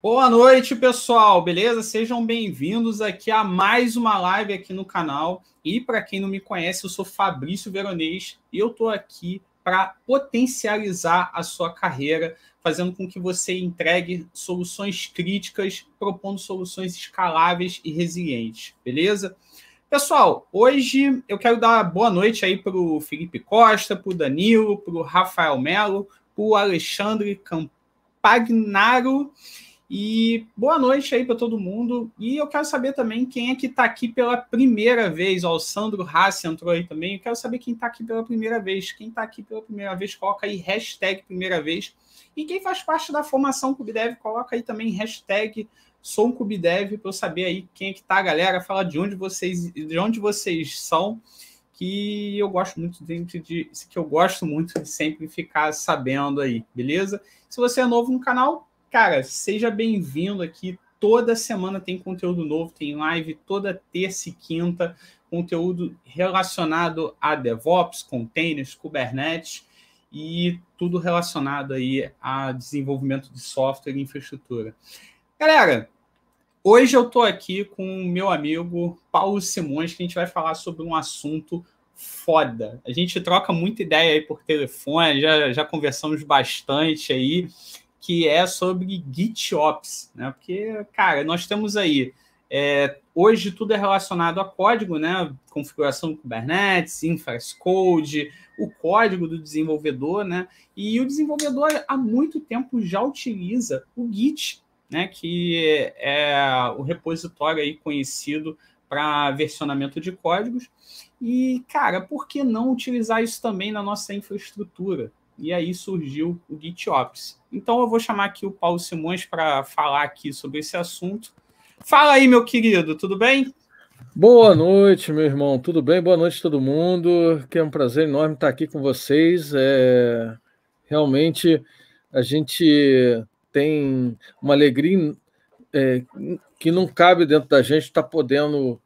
Boa noite, pessoal, beleza? Sejam bem-vindos aqui a mais uma live aqui no canal. E para quem não me conhece, eu sou Fabrício Veronês e eu estou aqui para potencializar a sua carreira, fazendo com que você entregue soluções críticas, propondo soluções escaláveis e resilientes, beleza? Pessoal, hoje eu quero dar boa noite aí para o Felipe Costa, para o Danilo, para o Rafael Melo, para o Alexandre Campagnaro e boa noite aí para todo mundo. E eu quero saber também quem é que está aqui pela primeira vez. Ó, o Sandro Rassi entrou aí também. Eu quero saber quem está aqui pela primeira vez. Quem está aqui pela primeira vez, coloca aí hashtag primeira vez. E quem faz parte da formação CubDev, coloca aí também hashtag sou um CubDev para eu saber aí quem é que tá a galera, fala de onde vocês, de onde vocês são, que eu gosto muito de, de que eu gosto muito de sempre ficar sabendo aí, beleza? Se você é novo no canal, Cara, seja bem-vindo aqui. Toda semana tem conteúdo novo, tem live toda terça e quinta, conteúdo relacionado a DevOps, containers, Kubernetes e tudo relacionado aí a desenvolvimento de software e infraestrutura. Galera, hoje eu estou aqui com o meu amigo Paulo Simões, que a gente vai falar sobre um assunto foda. A gente troca muita ideia aí por telefone, já, já conversamos bastante aí que é sobre GitOps, né? Porque, cara, nós temos aí. É, hoje tudo é relacionado a código, né? Configuração do Kubernetes, code, o código do desenvolvedor, né? E o desenvolvedor há muito tempo já utiliza o Git, né? Que é o repositório aí conhecido para versionamento de códigos. E, cara, por que não utilizar isso também na nossa infraestrutura? E aí surgiu o GitOps. Então eu vou chamar aqui o Paulo Simões para falar aqui sobre esse assunto. Fala aí, meu querido, tudo bem? Boa noite, meu irmão. Tudo bem? Boa noite, todo mundo. Que é um prazer enorme estar aqui com vocês. É... Realmente a gente tem uma alegria é, que não cabe dentro da gente estar tá podendo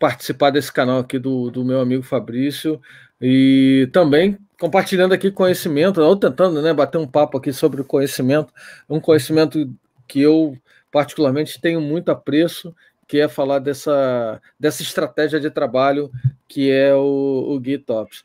participar desse canal aqui do, do meu amigo Fabrício, e também compartilhando aqui conhecimento, ou tentando né, bater um papo aqui sobre o conhecimento, é um conhecimento que eu particularmente tenho muito apreço, que é falar dessa, dessa estratégia de trabalho que é o, o GitOps.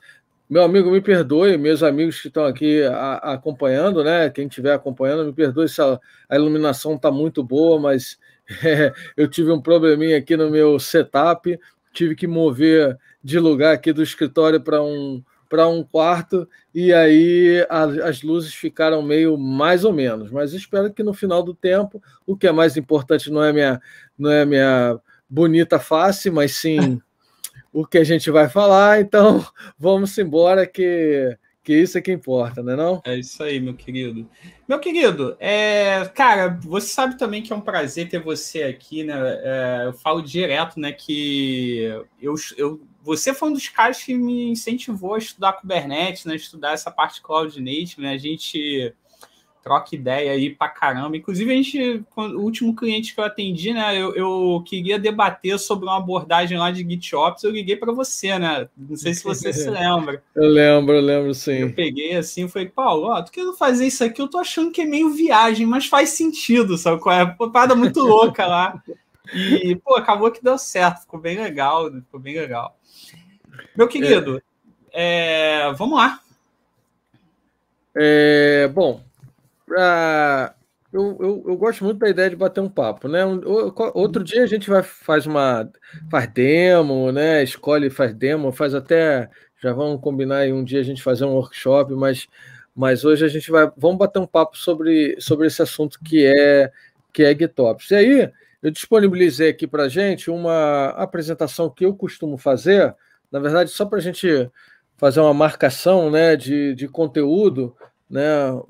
Meu amigo, me perdoe, meus amigos que estão aqui a, acompanhando, né? Quem estiver acompanhando, me perdoe se a, a iluminação está muito boa, mas é, eu tive um probleminha aqui no meu setup, tive que mover de lugar aqui do escritório para um para um quarto e aí a, as luzes ficaram meio mais ou menos, mas espero que no final do tempo, o que é mais importante não é minha não é minha bonita face, mas sim o que a gente vai falar. Então, vamos embora que que isso é que importa, não é não? É isso aí, meu querido. Meu querido, é, cara, você sabe também que é um prazer ter você aqui, né? É, eu falo direto, né, que eu, eu, você foi um dos caras que me incentivou a estudar Kubernetes, né? Estudar essa parte cloud native, né? A gente troca ideia aí pra caramba. Inclusive, a gente, o último cliente que eu atendi, né, eu, eu queria debater sobre uma abordagem lá de GitOps, eu liguei para você, né? Não sei se você se lembra. Eu lembro, eu lembro sim. Eu peguei assim e falei, Paulo, ó, tu querendo fazer isso aqui, eu tô achando que é meio viagem, mas faz sentido, sabe? É uma parada muito louca lá. E, pô, acabou que deu certo, ficou bem legal, né, ficou bem legal. Meu querido, é. É, vamos lá. É, bom, pra... eu, eu, eu, gosto muito da ideia de bater um papo, né? outro dia a gente vai faz uma faz demo, né? Escolhe, faz demo, faz até já vamos combinar aí um dia a gente fazer um workshop, mas mas hoje a gente vai vamos bater um papo sobre, sobre esse assunto que é que é GitOps. E aí eu disponibilizei aqui para gente uma apresentação que eu costumo fazer, na verdade só para a gente fazer uma marcação né, de, de conteúdo né,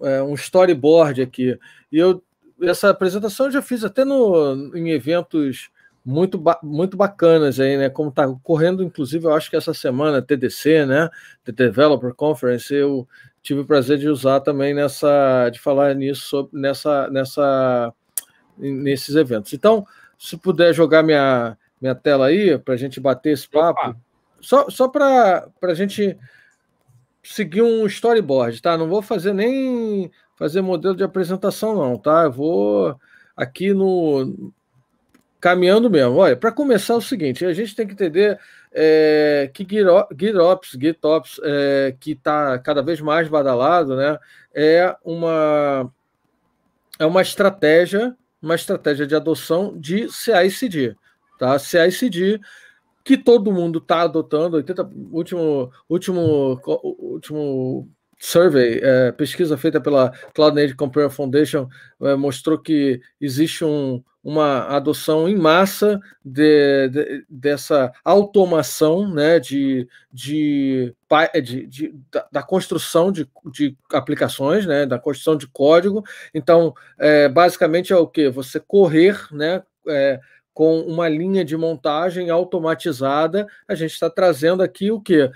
é, um storyboard aqui. E eu, essa apresentação eu já fiz até no, em eventos muito, ba muito bacanas aí, né? Como está ocorrendo inclusive, eu acho que essa semana, TDC, né? The Developer Conference, eu tive o prazer de usar também nessa, de falar nisso, sobre, nessa, nessa, nesses eventos. Então, se puder jogar minha, minha tela aí, para a gente bater esse papo, Opa. só, só para a gente seguir um storyboard, tá? Não vou fazer nem fazer modelo de apresentação, não, tá? Eu vou aqui no. caminhando mesmo. Olha, para começar, é o seguinte: a gente tem que entender é, que GitOps, GitOps é, que está cada vez mais badalado, né? É uma, é uma estratégia, uma estratégia de adoção de CI/CD, tá? CI/CD que todo mundo está adotando, 80, último, último, último survey, é, pesquisa feita pela Cloud Native Computer Foundation, é, mostrou que existe um, uma adoção em massa de, de, dessa automação né, de, de, é, de da, da, construção de, aplicações, né, da construção de código. Então, é, basicamente é o que? Você correr, né? É, com uma linha de montagem automatizada, a gente está trazendo aqui o que?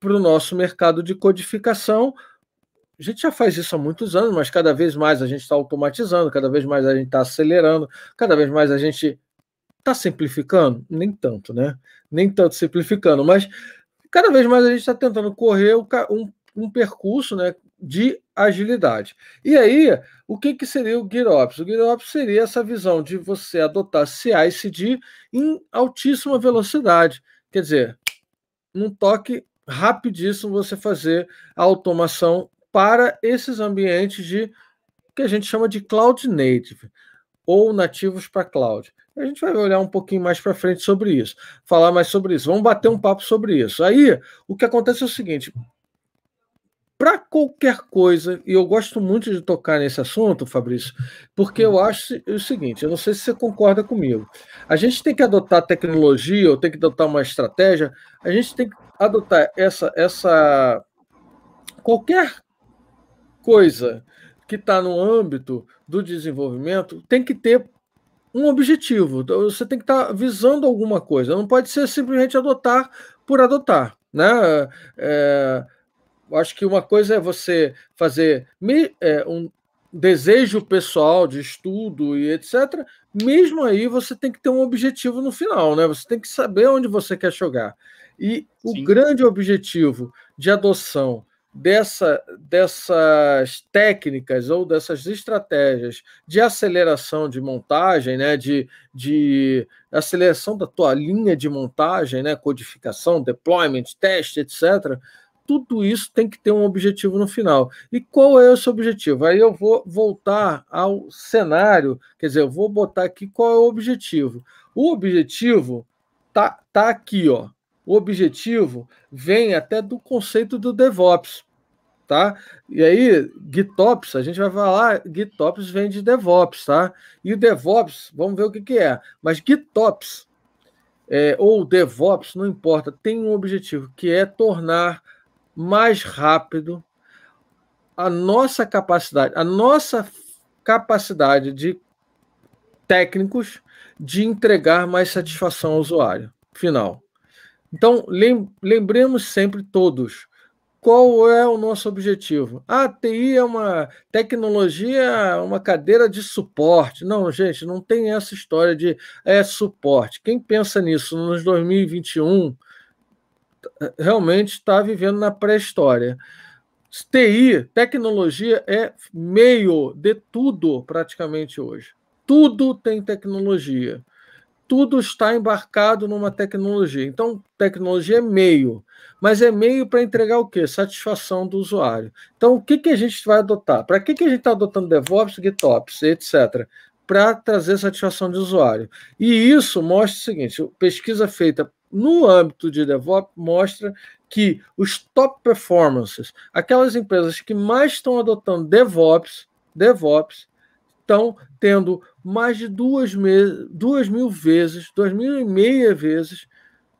Para o nosso mercado de codificação. A gente já faz isso há muitos anos, mas cada vez mais a gente está automatizando, cada vez mais a gente está acelerando, cada vez mais a gente está simplificando? Nem tanto, né? Nem tanto simplificando, mas cada vez mais a gente está tentando correr um, um percurso, né? de agilidade. E aí, o que, que seria o GitOps? O GitOps seria essa visão de você adotar CI/CD em altíssima velocidade. Quer dizer, num toque rapidíssimo você fazer a automação para esses ambientes de que a gente chama de cloud native ou nativos para cloud. A gente vai olhar um pouquinho mais para frente sobre isso, falar mais sobre isso. Vamos bater um papo sobre isso. Aí, o que acontece é o seguinte: para qualquer coisa, e eu gosto muito de tocar nesse assunto, Fabrício, porque eu uhum. acho o seguinte: eu não sei se você concorda comigo. A gente tem que adotar tecnologia, ou tem que adotar uma estratégia, a gente tem que adotar essa. essa qualquer coisa que está no âmbito do desenvolvimento tem que ter um objetivo, então você tem que estar tá visando alguma coisa, não pode ser simplesmente adotar por adotar. Né? É acho que uma coisa é você fazer é, um desejo pessoal de estudo e etc. Mesmo aí, você tem que ter um objetivo no final, né? Você tem que saber onde você quer jogar. E o grande objetivo de adoção dessa, dessas técnicas ou dessas estratégias de aceleração de montagem, né, de, de aceleração da tua linha de montagem, né, codificação, deployment, teste, etc., tudo isso tem que ter um objetivo no final. E qual é esse objetivo? Aí eu vou voltar ao cenário, quer dizer, eu vou botar aqui qual é o objetivo. O objetivo tá, tá aqui, ó. O objetivo vem até do conceito do DevOps, tá? E aí, GitOps, a gente vai falar, GitOps vem de DevOps, tá? E o DevOps, vamos ver o que, que é. Mas GitOps é, ou DevOps, não importa, tem um objetivo, que é tornar mais rápido a nossa capacidade, a nossa capacidade de técnicos de entregar mais satisfação ao usuário final. Então, lembremos sempre todos qual é o nosso objetivo. A TI é uma tecnologia, uma cadeira de suporte. Não, gente, não tem essa história de é suporte. Quem pensa nisso nos 2021 realmente está vivendo na pré-história. TI, tecnologia, é meio de tudo praticamente hoje. Tudo tem tecnologia. Tudo está embarcado numa tecnologia. Então, tecnologia é meio, mas é meio para entregar o quê? Satisfação do usuário. Então, o que, que a gente vai adotar? Para que, que a gente está adotando DevOps, GitOps, etc.? Para trazer satisfação de usuário. E isso mostra o seguinte: pesquisa feita no âmbito de DevOps mostra que os top performances, aquelas empresas que mais estão adotando DevOps, DevOps, estão tendo mais de duas, me duas mil vezes, duas mil e meia vezes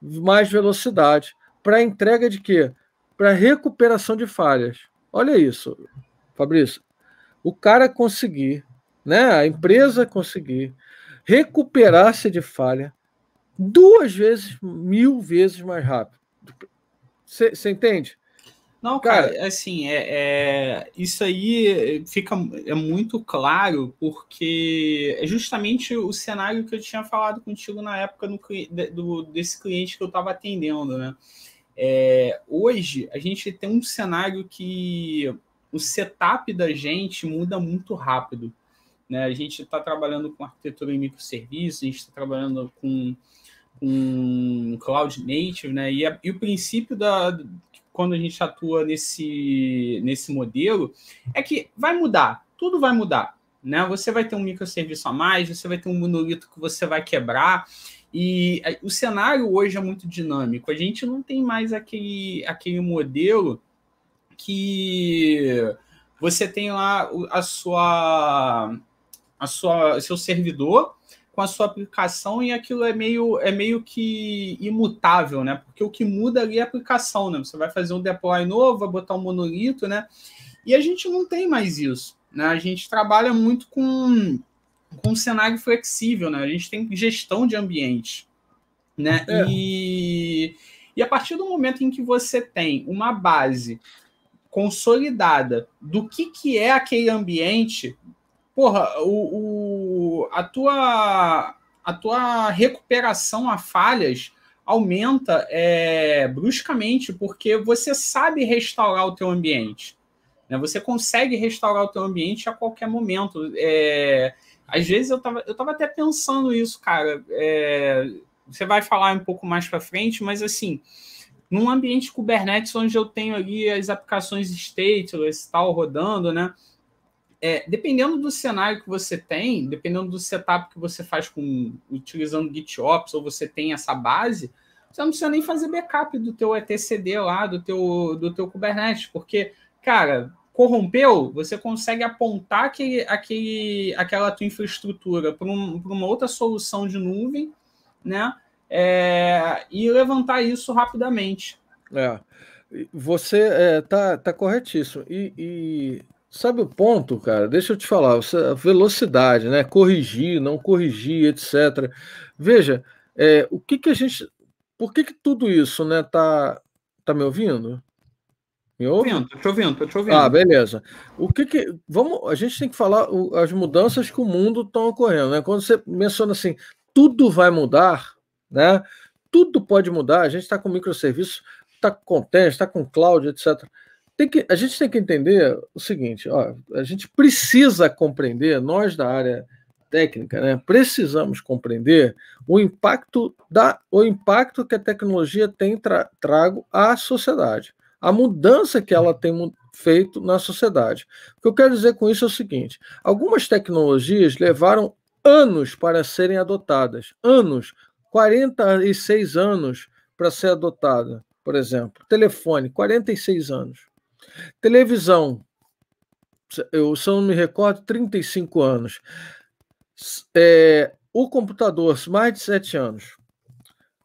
mais velocidade para entrega de quê? Para recuperação de falhas. Olha isso, Fabrício. O cara conseguir, né? A empresa conseguir recuperar-se de falha, duas vezes, mil vezes mais rápido. Você entende? Não, cara, cara assim, é, é, isso aí fica é muito claro porque é justamente o cenário que eu tinha falado contigo na época no, do, desse cliente que eu estava atendendo, né? É, hoje a gente tem um cenário que o setup da gente muda muito rápido. Né? A gente está trabalhando com arquitetura em microserviços, a gente está trabalhando com com cloud native, né? E, a, e o princípio da quando a gente atua nesse, nesse modelo é que vai mudar, tudo vai mudar, né? Você vai ter um microserviço a mais, você vai ter um monolito que você vai quebrar. E é, o cenário hoje é muito dinâmico. A gente não tem mais aquele, aquele modelo que você tem lá a sua a sua seu servidor com a sua aplicação e aquilo é meio, é meio que imutável, né? Porque o que muda ali é a aplicação, né? Você vai fazer um deploy novo, vai botar um monolito, né? E a gente não tem mais isso, né? A gente trabalha muito com, com um cenário flexível, né? A gente tem gestão de ambiente, né? É. E, e a partir do momento em que você tem uma base consolidada do que, que é aquele ambiente, porra, o, o a, tua, a tua recuperação a falhas aumenta é, bruscamente, porque você sabe restaurar o teu ambiente. Né? Você consegue restaurar o teu ambiente a qualquer momento. É, às vezes eu estava eu tava até pensando isso, cara. É, você vai falar um pouco mais para frente, mas assim, num ambiente Kubernetes onde eu tenho ali as aplicações stateless e tal rodando, né? é, dependendo do cenário que você tem, dependendo do setup que você faz com utilizando GitOps ou você tem essa base, você não precisa nem fazer backup do teu etcd lá, do teu do teu Kubernetes, porque cara, corrompeu, você consegue apontar aquele, aquele, aquela tua infraestrutura para um, uma outra solução de nuvem, né? É, e levantar isso rapidamente. É. Você está é, tá, tá corretíssimo. E, e Sabe o ponto, cara? Deixa eu te falar, velocidade, né? Corrigir, não corrigir, etc. Veja, é, o que que a gente. Por que que tudo isso, né? Tá, tá me ouvindo? Me ouve? Tô te ouvindo, tô te ouvindo. Ah, beleza. O que que. Vamos, a gente tem que falar o, as mudanças que o mundo estão tá ocorrendo, né? Quando você menciona assim, tudo vai mudar, né? Tudo pode mudar. A gente está com microserviço, está com contêiner está com cloud, etc tem que, a gente tem que entender o seguinte: ó, a gente precisa compreender, nós da área técnica, né, precisamos compreender o impacto, da, o impacto que a tecnologia tem tra, trago à sociedade, a mudança que ela tem feito na sociedade. O que eu quero dizer com isso é o seguinte: algumas tecnologias levaram anos para serem adotadas, anos, 46 anos para ser adotada, por exemplo, telefone, 46 anos. Televisão. Eu, se eu não me recordo, 35 anos. É, o computador, mais de 7 anos.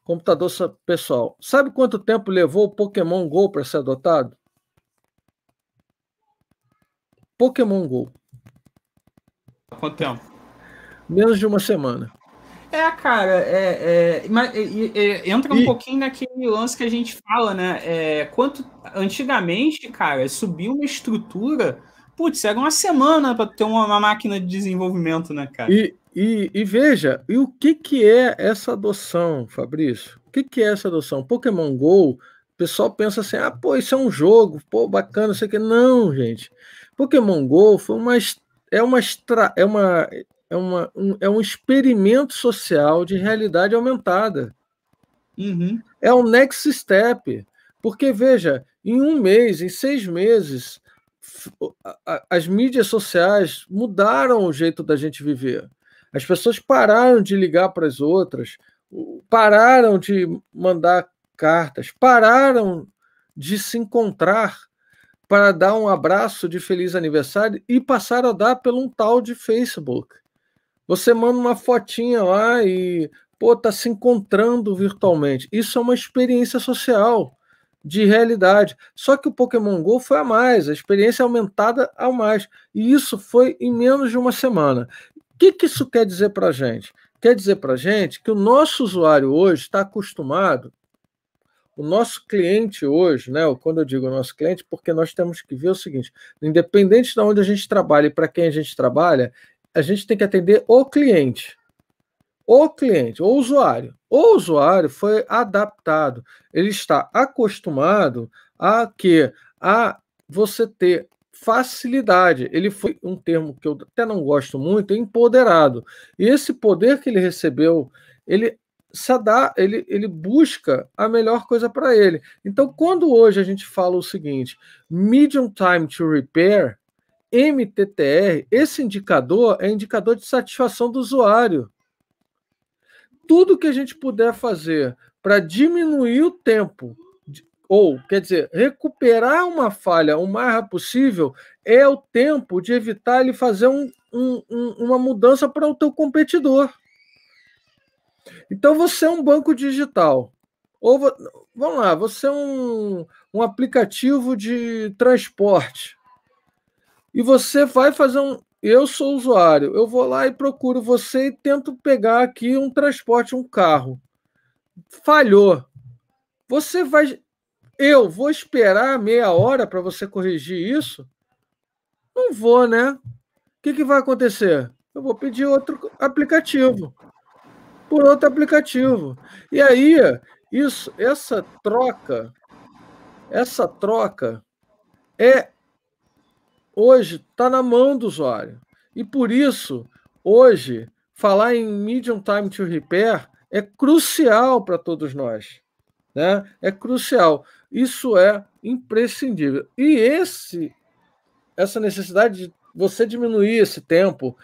Computador pessoal. Sabe quanto tempo levou o Pokémon GO para ser adotado? Pokémon GO. Quanto tempo? Menos de uma semana. É, cara, é, é, é, entra um e... pouquinho naquele lance que a gente fala, né? É quanto antigamente, cara, subir uma estrutura, putz, era uma semana para ter uma, uma, máquina de desenvolvimento, né, cara? E, e, e, veja, e o que, que é essa adoção, Fabrício? O que, que é essa adoção? Pokémon GO, o pessoal pensa assim, ah, pô, isso é um jogo, pô, bacana, sei que. Não, gente. Pokémon GO foi uma, é uma, é uma é, uma, um, é um experimento social de realidade aumentada. Uhum. É um next step. Porque, veja, em um mês, em seis meses, as mídias sociais mudaram o jeito da gente viver. As pessoas pararam de ligar para as outras, pararam de mandar cartas, pararam de se encontrar para dar um abraço de feliz aniversário e passaram a dar pelo um tal de Facebook. Você manda uma fotinha lá e, pô, tá se encontrando virtualmente. Isso é uma experiência social de realidade. Só que o Pokémon Go foi a mais, a experiência aumentada a mais. E isso foi em menos de uma semana. O que, que isso quer dizer para gente? Quer dizer para gente que o nosso usuário hoje está acostumado, o nosso cliente hoje, né? Quando eu digo nosso cliente, porque nós temos que ver o seguinte: independente de onde a gente trabalha e para quem a gente trabalha, a gente tem que atender o cliente. O cliente, o usuário. O usuário foi adaptado. Ele está acostumado a que a você ter facilidade. Ele foi um termo que eu até não gosto muito, empoderado. E esse poder que ele recebeu, ele se dá, ele, ele busca a melhor coisa para ele. Então, quando hoje a gente fala o seguinte, medium time to repair, MTTR, esse indicador é indicador de satisfação do usuário. Tudo que a gente puder fazer para diminuir o tempo, ou quer dizer, recuperar uma falha o mais rápido possível, é o tempo de evitar ele fazer um, um, um, uma mudança para o teu competidor. Então você é um banco digital. Ou vamos lá, você é um, um aplicativo de transporte e você vai fazer um. Eu sou usuário, eu vou lá e procuro você e tento pegar aqui um transporte, um carro. Falhou. Você vai. Eu vou esperar meia hora para você corrigir isso? Não vou, né? O que, que vai acontecer? Eu vou pedir outro aplicativo. Por outro aplicativo. E aí, isso, essa troca, essa troca é hoje está na mão do usuário. E por isso, hoje, falar em medium time to repair é crucial para todos nós. Né? É crucial. Isso é imprescindível. E esse, essa necessidade de você diminuir esse tempo,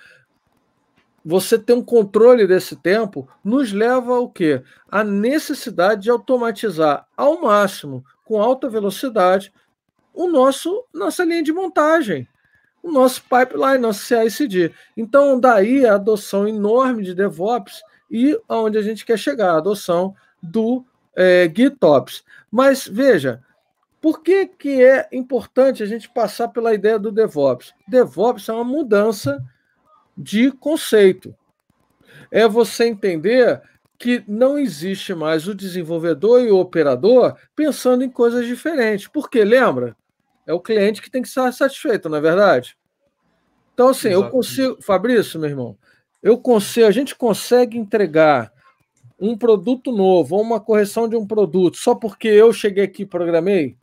você ter um controle desse tempo, nos leva ao quê? A necessidade de automatizar ao máximo, com alta velocidade, o nosso nossa linha de montagem, o nosso pipeline, nosso CICD. Então, daí a adoção enorme de DevOps e aonde a gente quer chegar, a adoção do é, GitOps. Mas veja, por que, que é importante a gente passar pela ideia do DevOps? DevOps é uma mudança de conceito. É você entender que não existe mais o desenvolvedor e o operador pensando em coisas diferentes. Porque lembra? É o cliente que tem que estar satisfeito, não é verdade? Então, assim, eu consigo. Fabrício, meu irmão, eu consigo, a gente consegue entregar um produto novo ou uma correção de um produto só porque eu cheguei aqui e programei?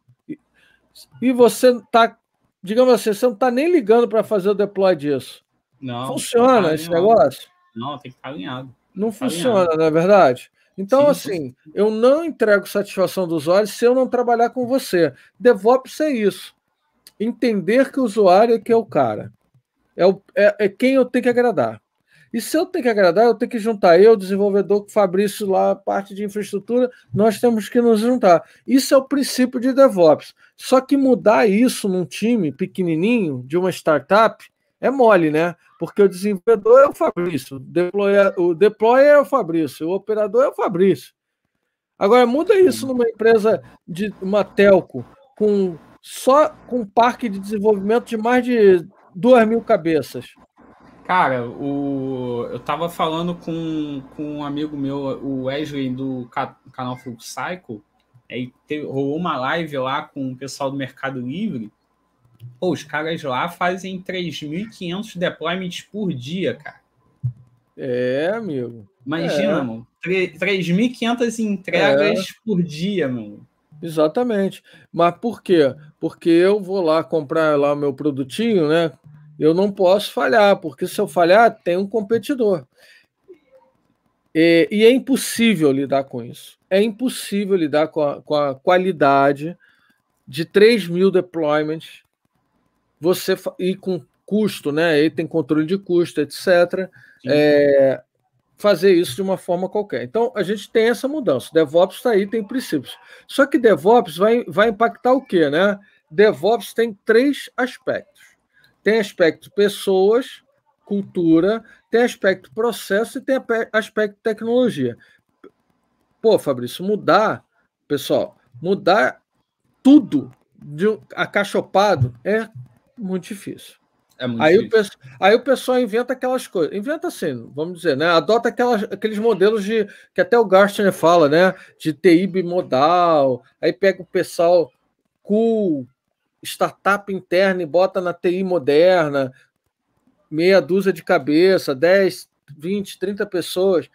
E você tá, digamos assim, você não tá nem ligando para fazer o deploy disso. Não. Funciona tá esse negócio? Não, tem que estar tá alinhado. Não tá funciona, alinhado. não é verdade? Então, sim, assim, sim. eu não entrego satisfação do usuário se eu não trabalhar com você. DevOps é isso. Entender que o usuário é que é o cara. É, o, é, é quem eu tenho que agradar. E se eu tenho que agradar, eu tenho que juntar eu, desenvolvedor, com o Fabrício lá, parte de infraestrutura, nós temos que nos juntar. Isso é o princípio de DevOps. Só que mudar isso num time pequenininho, de uma startup, é mole, né? Porque o desenvolvedor é o Fabrício, o deployer, é o Fabrício, o operador é o Fabrício. Agora, muda isso numa empresa de uma telco com só com um parque de desenvolvimento de mais de duas mil cabeças. Cara, o... eu tava falando com, com um amigo meu, o Wesley, do canal Full Cycle, aí teve... rolou uma live lá com o pessoal do Mercado Livre, Pô, os caras lá fazem 3.500 deployments por dia, cara. É, amigo. Imagina, é. mano. 3.500 entregas é. por dia, mano. Exatamente. Mas por quê? Porque eu vou lá comprar lá meu produtinho, né? Eu não posso falhar, porque se eu falhar, tem um competidor. E, é, e é impossível lidar com isso. É impossível lidar com a, com a qualidade de 3 mil deployments você e com custo, né? Ele tem controle de custo, etc. É, fazer isso de uma forma qualquer. Então, a gente tem essa mudança. DevOps está aí, tem princípios. Só que DevOps vai, vai impactar o quê, né? DevOps tem três aspectos. Tem aspecto pessoas, cultura, tem aspecto processo e tem aspecto tecnologia. Pô, Fabrício, mudar, pessoal, mudar tudo de acachopado é muito difícil. É muito aí, difícil. O, aí o pessoal inventa aquelas coisas, inventa assim, vamos dizer, né? Adota aquelas, aqueles modelos de que até o Gartner fala, né? De TI bimodal, aí pega o pessoal cool, startup interna e bota na TI moderna, meia dúzia de cabeça, 10, 20, 30 pessoas,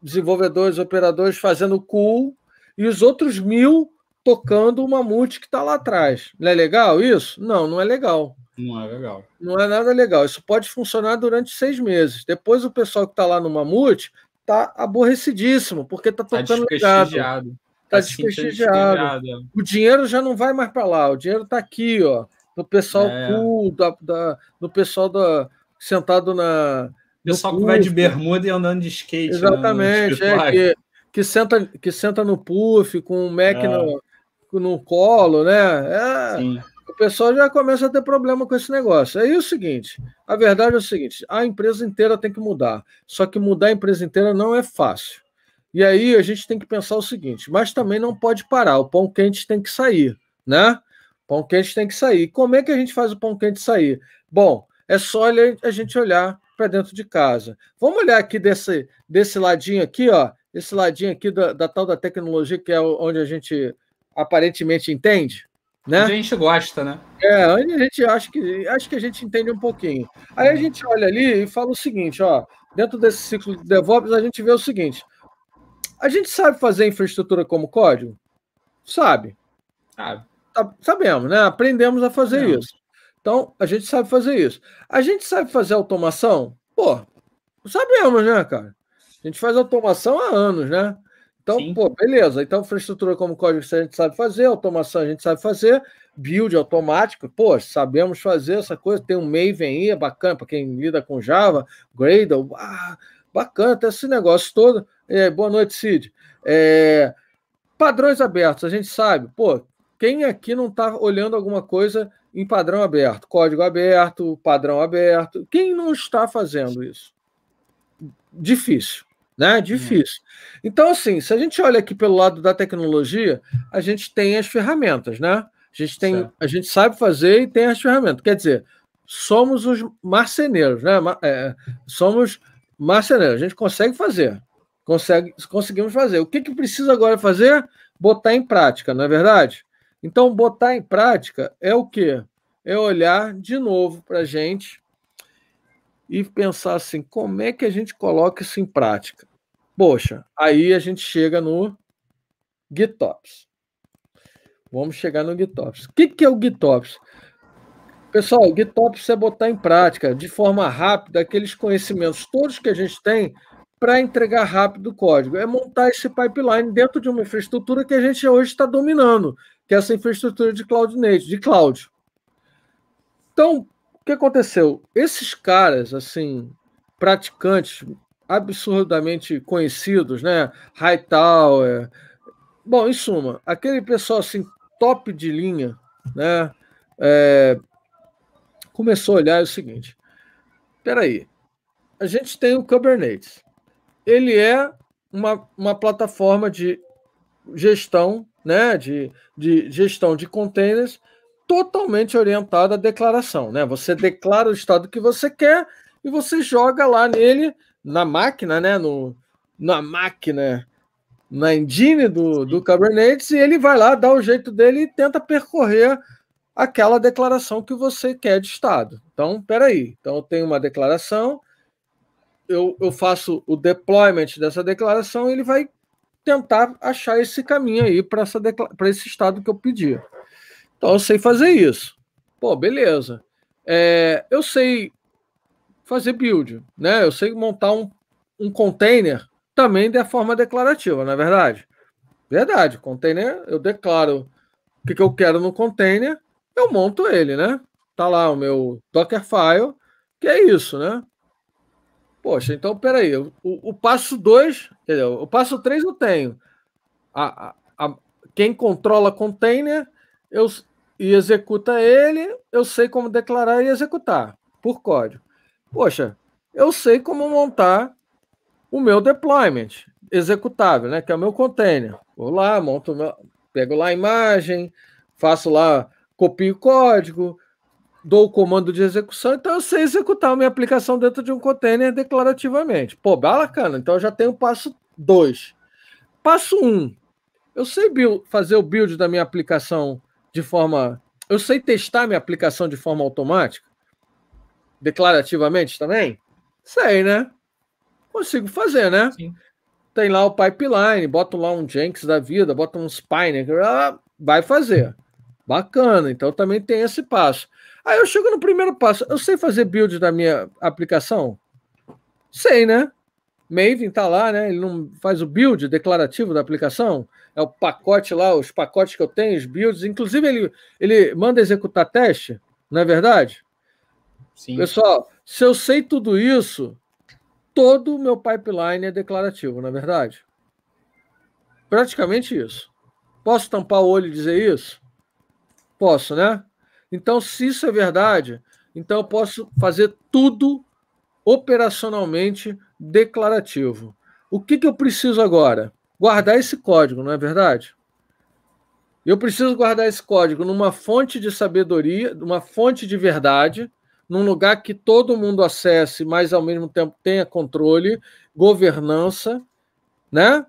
desenvolvedores, operadores fazendo cool, e os outros mil tocando o mamute que está lá atrás. Não é legal isso? Não, não é legal. Não é legal. Não é nada legal. Isso pode funcionar durante seis meses. Depois o pessoal que está lá no mamute está aborrecidíssimo, porque está tá tocando tá legado. Tá está desprestigiado. O dinheiro já não vai mais para lá, o dinheiro está aqui, ó. No pessoal é. cool, da, da, no pessoal da, sentado na. pessoal que vai de bermuda e andando de skate. Né, Exatamente, né, é, que, que, senta, que senta no puff, com o Mac é. no, no colo, né? É, o pessoal já começa a ter problema com esse negócio. Aí é o seguinte: a verdade é o seguinte: a empresa inteira tem que mudar. Só que mudar a empresa inteira não é fácil. E aí a gente tem que pensar o seguinte: mas também não pode parar, o pão quente tem que sair, né? Pão quente tem que sair. Como é que a gente faz o pão quente sair? Bom, é só a gente olhar para dentro de casa. Vamos olhar aqui desse, desse ladinho aqui, ó. Esse ladinho aqui da, da tal da tecnologia, que é onde a gente aparentemente entende. Né? A gente gosta, né? É, a gente acha que, acho que a gente entende um pouquinho. Aí a uhum. gente olha ali e fala o seguinte, ó, dentro desse ciclo de DevOps a gente vê o seguinte, a gente sabe fazer infraestrutura como código? Sabe. Sabe. Tá, sabemos, né? Aprendemos a fazer isso. Então, a gente sabe fazer isso. A gente sabe fazer automação? Pô, sabemos, né, cara? A gente faz automação há anos, né? Então, Sim. pô, beleza. Então, infraestrutura como código a gente sabe fazer, automação a gente sabe fazer, build automático, pô, sabemos fazer essa coisa. Tem um Maven aí, é bacana para quem lida com Java, Gradle, ah, bacana, tem esse negócio todo. É, boa noite, Cid. É, padrões abertos, a gente sabe, pô, quem aqui não está olhando alguma coisa em padrão aberto, código aberto, padrão aberto, quem não está fazendo isso? Difícil né? Uhum. Difícil. Então, assim, se a gente olha aqui pelo lado da tecnologia, a gente tem as ferramentas, né? A gente, tem, a gente sabe fazer e tem as ferramentas. Quer dizer, somos os marceneiros, né? É, somos marceneiros, a gente consegue fazer. Consegue, conseguimos fazer. O que, que precisa agora fazer? Botar em prática, não é verdade? Então, botar em prática é o quê? É olhar de novo para a gente e pensar assim: como é que a gente coloca isso em prática? Poxa, aí a gente chega no GitOps. Vamos chegar no GitOps. O que, que é o GitOps? Pessoal, o GitOps é botar em prática de forma rápida aqueles conhecimentos todos que a gente tem para entregar rápido o código. É montar esse pipeline dentro de uma infraestrutura que a gente hoje está dominando, que é essa infraestrutura de cloud native, de cloud. Então, o que aconteceu? Esses caras, assim, praticantes, absurdamente conhecidos, né? Hightower. Bom, em suma, aquele pessoal assim, top de linha, né? É, começou a olhar é o seguinte: peraí, a gente tem o Kubernetes. Ele é uma, uma plataforma de gestão, né? De, de gestão de containers totalmente orientada à declaração, né? Você declara o estado que você quer e você joga lá nele na máquina, né? No, na máquina, na engine do, do Kubernetes, e ele vai lá, dá o jeito dele e tenta percorrer aquela declaração que você quer de estado. Então, peraí. Então, eu tenho uma declaração, eu, eu faço o deployment dessa declaração e ele vai tentar achar esse caminho aí para esse estado que eu pedi. Então, eu sei fazer isso. Pô, beleza. É, eu sei fazer build, né? Eu sei montar um, um container também da forma declarativa, na é verdade. Verdade, container, eu declaro o que, que eu quero no container, eu monto ele, né? Tá lá o meu Dockerfile, que é isso, né? Poxa, então peraí, o, o passo 2, o passo 3 eu tenho. A, a, a, quem controla container eu, e executa ele, eu sei como declarar e executar por código poxa, eu sei como montar o meu deployment executável, né? Que é o meu container. Vou lá, monto, meu, pego lá a imagem, faço lá, copio o código, dou o comando de execução, então eu sei executar a minha aplicação dentro de um container declarativamente. Pô, bacana, então eu já tenho o passo 2. Passo 1, um, eu sei build, fazer o build da minha aplicação de forma... Eu sei testar minha aplicação de forma automática? declarativamente também? Sei, né? Consigo fazer, né? Sim. Tem lá o pipeline, bota lá um Jenks da vida, bota um Spine, vai fazer. Bacana, então também tem esse passo. Aí eu chego no primeiro passo, eu sei fazer build da minha aplicação? Sei, né? Maven tá lá, né? Ele não faz o build declarativo da aplicação. É o pacote lá, os pacotes que eu tenho, os builds. Inclusive, ele, ele manda executar teste, não é verdade? Sim. Pessoal, se eu sei tudo isso, todo o meu pipeline é declarativo, na é verdade. Praticamente isso. Posso tampar o olho e dizer isso? Posso, né? Então, se isso é verdade, então eu posso fazer tudo operacionalmente declarativo. O que, que eu preciso agora? Guardar esse código, não é verdade? Eu preciso guardar esse código numa fonte de sabedoria, numa fonte de verdade, num lugar que todo mundo acesse, mas ao mesmo tempo tenha controle, governança, né?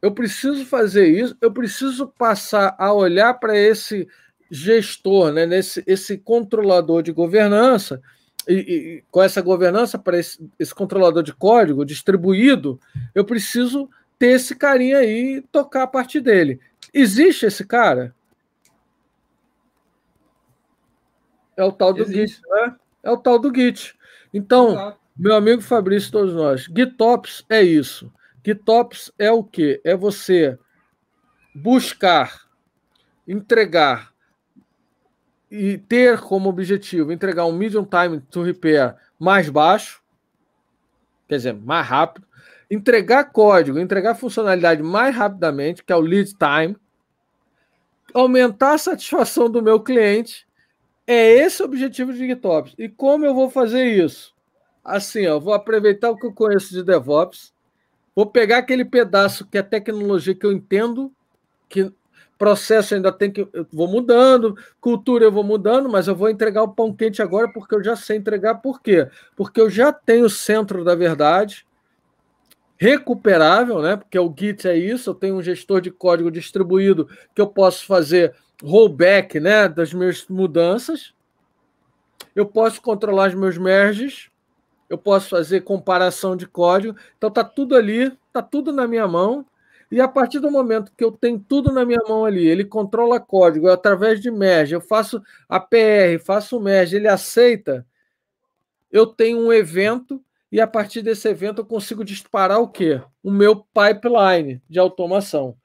Eu preciso fazer isso, eu preciso passar a olhar para esse gestor, né, nesse esse controlador de governança, e, e com essa governança para esse, esse controlador de código distribuído, eu preciso ter esse carinha aí e tocar a parte dele. Existe esse cara? É o tal do Git, né? É o tal do Git. Então, Exato. meu amigo Fabrício, todos nós, GitOps é isso. GitOps é o quê? É você buscar, entregar e ter como objetivo entregar um medium time to repair mais baixo, quer dizer, mais rápido, entregar código, entregar funcionalidade mais rapidamente, que é o lead time, aumentar a satisfação do meu cliente é esse o objetivo de GitOps. E como eu vou fazer isso? Assim, eu vou aproveitar o que eu conheço de DevOps, vou pegar aquele pedaço que é tecnologia que eu entendo, que processo ainda tem que. Eu vou mudando, cultura eu vou mudando, mas eu vou entregar o pão quente agora porque eu já sei entregar. Por quê? Porque eu já tenho o centro da verdade, recuperável, né? Porque o Git é isso, eu tenho um gestor de código distribuído que eu posso fazer rollback né, das minhas mudanças. Eu posso controlar os meus merges. Eu posso fazer comparação de código. Então tá tudo ali, tá tudo na minha mão. E a partir do momento que eu tenho tudo na minha mão ali, ele controla código é através de merge, eu faço a PR, faço o merge, ele aceita, eu tenho um evento e a partir desse evento eu consigo disparar o quê? O meu pipeline de automação.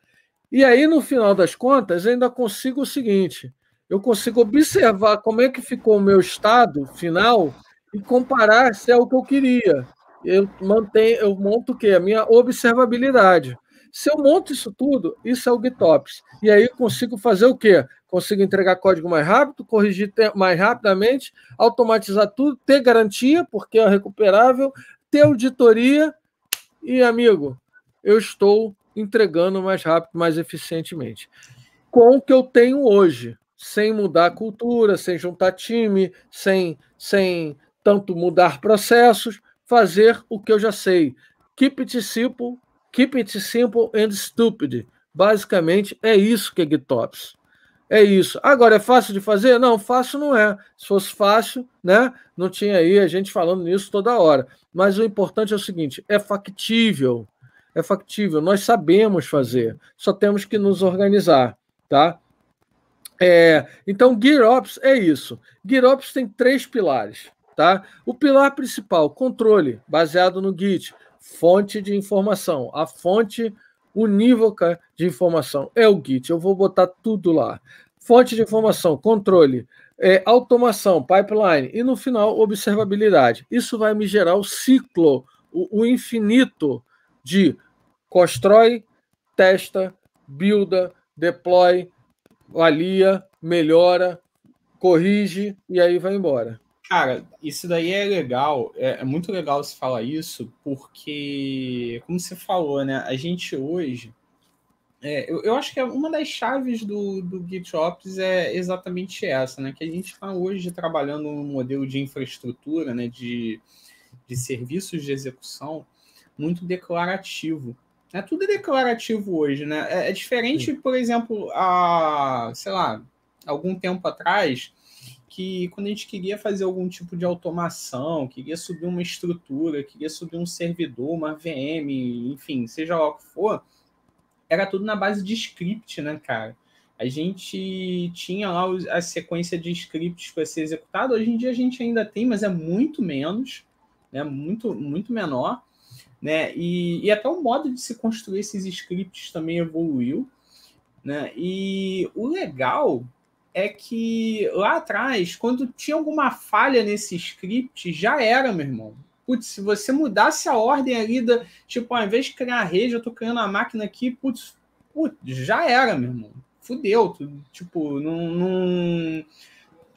E aí, no final das contas, ainda consigo o seguinte: eu consigo observar como é que ficou o meu estado final e comparar se é o que eu queria. Eu mantenho, eu monto o quê? A minha observabilidade. Se eu monto isso tudo, isso é o GitOps. E aí consigo fazer o quê? Consigo entregar código mais rápido, corrigir mais rapidamente, automatizar tudo, ter garantia, porque é recuperável, ter auditoria. E, amigo, eu estou entregando mais rápido, mais eficientemente. Com o que eu tenho hoje, sem mudar a cultura, sem juntar time, sem, sem tanto mudar processos, fazer o que eu já sei. Keep it simple, keep it simple and stupid. Basicamente é isso que é GitOps. É isso. Agora, é fácil de fazer? Não, fácil não é. Se fosse fácil, né? Não tinha aí a gente falando nisso toda hora. Mas o importante é o seguinte: é factível é factível, nós sabemos fazer, só temos que nos organizar, tá? É, então, GearOps é isso. GearOps tem três pilares, tá? O pilar principal, controle, baseado no Git, fonte de informação, a fonte unívoca de informação é o Git. Eu vou botar tudo lá. Fonte de informação, controle, é, automação, pipeline e no final observabilidade. Isso vai me gerar o ciclo, o, o infinito de constrói, testa, builda, deploy, avalia, melhora, corrige e aí vai embora. Cara, isso daí é legal, é, é muito legal você falar isso, porque, como você falou, né, a gente hoje. É, eu, eu, acho que é uma das chaves do, do GitOps é exatamente essa, né? Que a gente está hoje trabalhando um modelo de infraestrutura, né? De, de serviços de execução, muito declarativo. É tudo é declarativo hoje, né? É, é diferente, por exemplo, a, sei lá, algum tempo atrás, que quando a gente queria fazer algum tipo de automação, queria subir uma estrutura, queria subir um servidor, uma VM, enfim, seja lá o que for, era tudo na base de script, né, cara? A gente tinha lá a sequência de scripts para ser executado. Hoje em dia a gente ainda tem, mas é muito menos, né? Muito, muito menor né? E, e até o modo de se construir esses scripts também evoluiu, né? E o legal é que lá atrás, quando tinha alguma falha nesse script, já era, meu irmão. Putz, se você mudasse a ordem ali da. Tipo, ao invés de criar a rede, eu tô criando a máquina aqui, putz, putz já era, meu irmão. Fudeu. Tipo, não. não...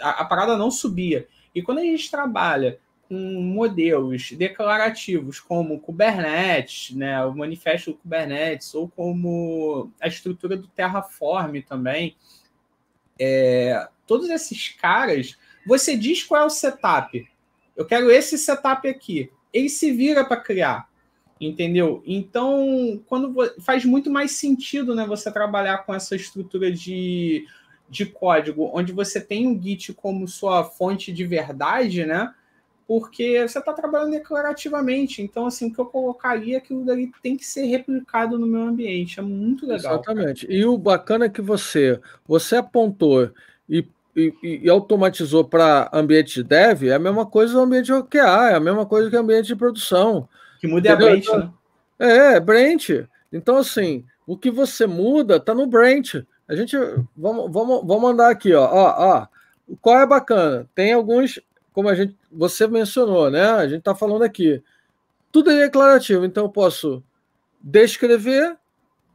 A, a, parada não subia. E quando a gente trabalha com modelos declarativos como Kubernetes, né, o manifesto do Kubernetes, ou como a estrutura do Terraform também, é, todos esses caras, você diz qual é o setup. Eu quero esse setup aqui. Ele se vira para criar, entendeu? Então, quando faz muito mais sentido, né, você trabalhar com essa estrutura de, de código, onde você tem o Git como sua fonte de verdade, né? porque você está trabalhando declarativamente. Então, assim, o que eu colocaria, é aquilo dali tem que ser replicado no meu ambiente. É muito legal. Exatamente. Cara. E o bacana é que você, você apontou e, e, e automatizou para ambiente de dev, é a mesma coisa do ambiente OKA, é a mesma coisa que ambiente de produção. Que muda Entendeu? é a branch, então, né? É, é Então, assim, o que você muda está no branch. A gente, vamos, vamos, vamos andar aqui, ó, ó, ó. Qual é bacana? Tem alguns como a gente, você mencionou, né? A gente está falando aqui. Tudo é declarativo, então eu posso descrever,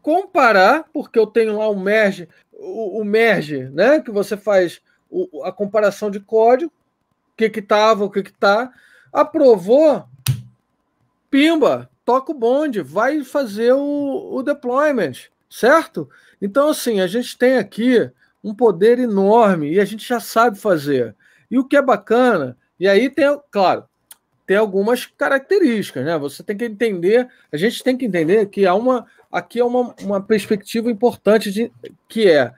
comparar, porque eu tenho lá o merge, o, o merge, né? Que você faz o, a comparação de código, o que que tava, o que que tá. Aprovou, pimba, toca o bonde, vai fazer o, o deployment, certo? Então, assim, a gente tem aqui um poder enorme e a gente já sabe fazer. E o que é bacana, e aí tem, claro, tem algumas características, né? Você tem que entender, a gente tem que entender que há uma, aqui é uma, uma perspectiva importante de que é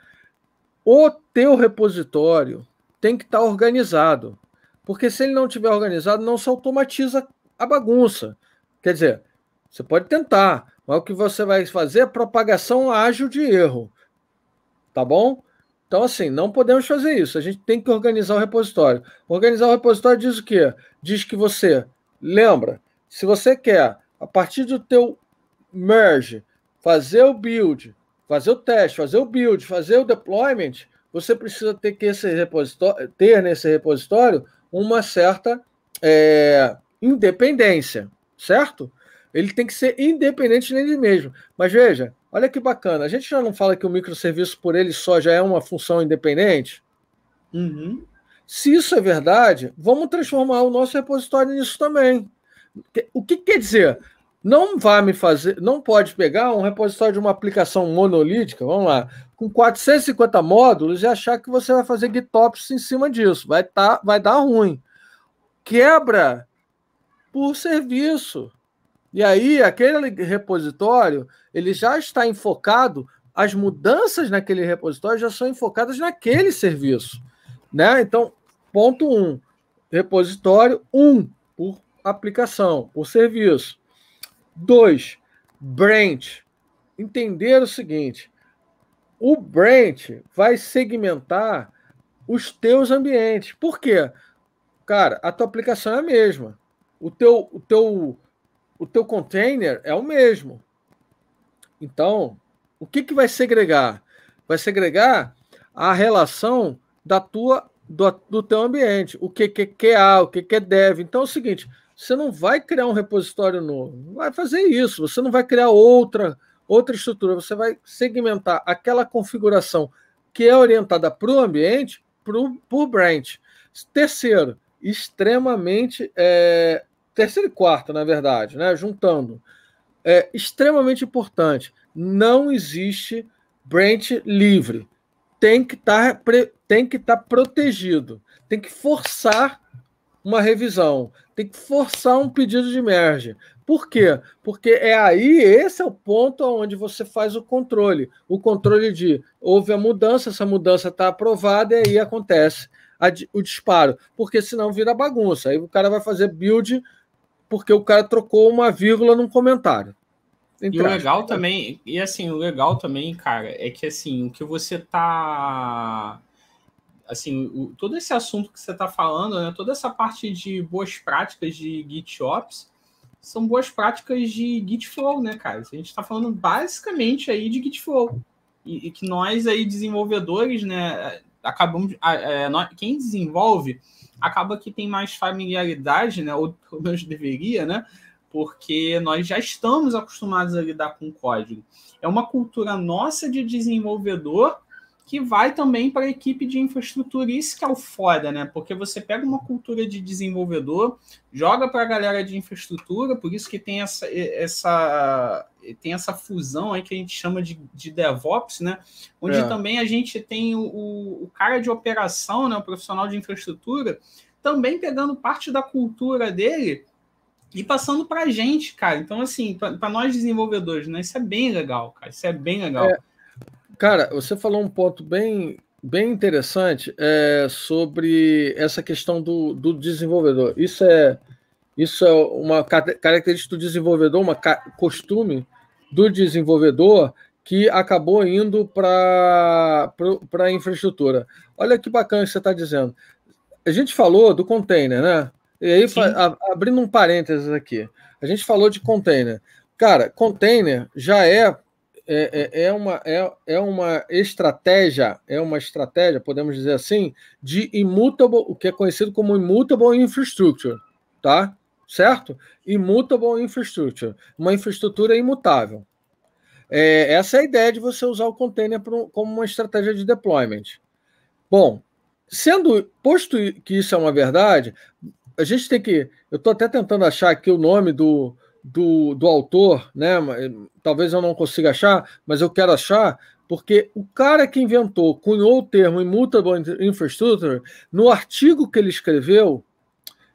o teu repositório tem que estar organizado, porque se ele não tiver organizado, não se automatiza a bagunça. Quer dizer, você pode tentar, mas o que você vai fazer é propagação ágil de erro, tá bom? Então, assim, não podemos fazer isso. A gente tem que organizar o repositório. Organizar o repositório diz o quê? Diz que você, lembra, se você quer, a partir do teu merge, fazer o build, fazer o teste, fazer o build, fazer o deployment, você precisa ter que esse repositório, ter nesse repositório uma certa é, independência, certo? Ele tem que ser independente dele mesmo. Mas veja, Olha que bacana. A gente já não fala que o microserviço por ele só já é uma função independente? Uhum. Se isso é verdade, vamos transformar o nosso repositório nisso também. O que quer dizer? Não vá me fazer, não pode pegar um repositório de uma aplicação monolítica, vamos lá, com 450 módulos e achar que você vai fazer GitOps em cima disso. Vai, tá, vai dar ruim. Quebra por serviço. E aí, aquele repositório, ele já está enfocado, as mudanças naquele repositório já são enfocadas naquele serviço, né? Então, ponto 1, um, repositório 1 um, por aplicação, por serviço. 2, branch. Entender o seguinte, o branch vai segmentar os teus ambientes. Por quê? Cara, a tua aplicação é a mesma. O teu, o teu o teu container é o mesmo. Então, o que, que vai segregar? Vai segregar a relação da tua do, do teu ambiente, o que, que, que é o que, que é deve Então é o seguinte, você não vai criar um repositório novo, não vai fazer isso, você não vai criar outra outra estrutura, você vai segmentar aquela configuração que é orientada para o ambiente, para o branch. Terceiro, extremamente é, terceira e quarta, na verdade, né? juntando, é extremamente importante. Não existe branch livre. Tem que tá, estar tá protegido. Tem que forçar uma revisão. Tem que forçar um pedido de merge. Por quê? Porque é aí, esse é o ponto onde você faz o controle. O controle de houve a mudança, essa mudança está aprovada e aí acontece a, o disparo. Porque senão vira bagunça. Aí o cara vai fazer build porque o cara trocou uma vírgula num comentário. Entre e o legal também, e assim, o legal também, cara, é que assim, o que você tá assim, o, todo esse assunto que você tá falando, né, toda essa parte de boas práticas de GitOps, são boas práticas de GitFlow, né, cara? A gente está falando basicamente aí de GitFlow. E, e, que nós aí, desenvolvedores, né, acabamos. É, quem desenvolve acaba que tem mais familiaridade, né? Ou pelo menos deveria, né? Porque nós já estamos acostumados a lidar com código. É uma cultura nossa de desenvolvedor que vai também para a equipe de infraestrutura. Isso que é o foda, né? Porque você pega uma cultura de desenvolvedor, joga para a galera de infraestrutura, por isso que tem essa, essa, tem essa fusão aí que a gente chama de, de DevOps, né? Onde é. também a gente tem o, o cara de operação, né? o profissional de infraestrutura, também pegando parte da cultura dele e passando para a gente, cara. Então, assim, para nós desenvolvedores, né? Isso é bem legal, cara. Isso é bem legal. É Cara, você falou um ponto bem, bem interessante é, sobre essa questão do, do desenvolvedor. Isso é, isso é uma característica do desenvolvedor, uma costume do desenvolvedor que acabou indo para a infraestrutura. Olha que bacana que você está dizendo. A gente falou do container, né? E aí, a, abrindo um parênteses aqui, a gente falou de container. Cara, container já é é, é, é, uma, é, é uma estratégia, é uma estratégia, podemos dizer assim, de immutable, o que é conhecido como immutable infrastructure, tá? Certo? Immutable infrastructure, uma infraestrutura imutável. É, essa é a ideia de você usar o container como uma estratégia de deployment. Bom, sendo posto que isso é uma verdade, a gente tem que. Eu estou até tentando achar aqui o nome do, do, do autor, né? Eh, talvez eu não consiga achar, mas eu quero achar, porque o cara que inventou, cunhou o termo immutable infrastructure, no artigo que ele escreveu,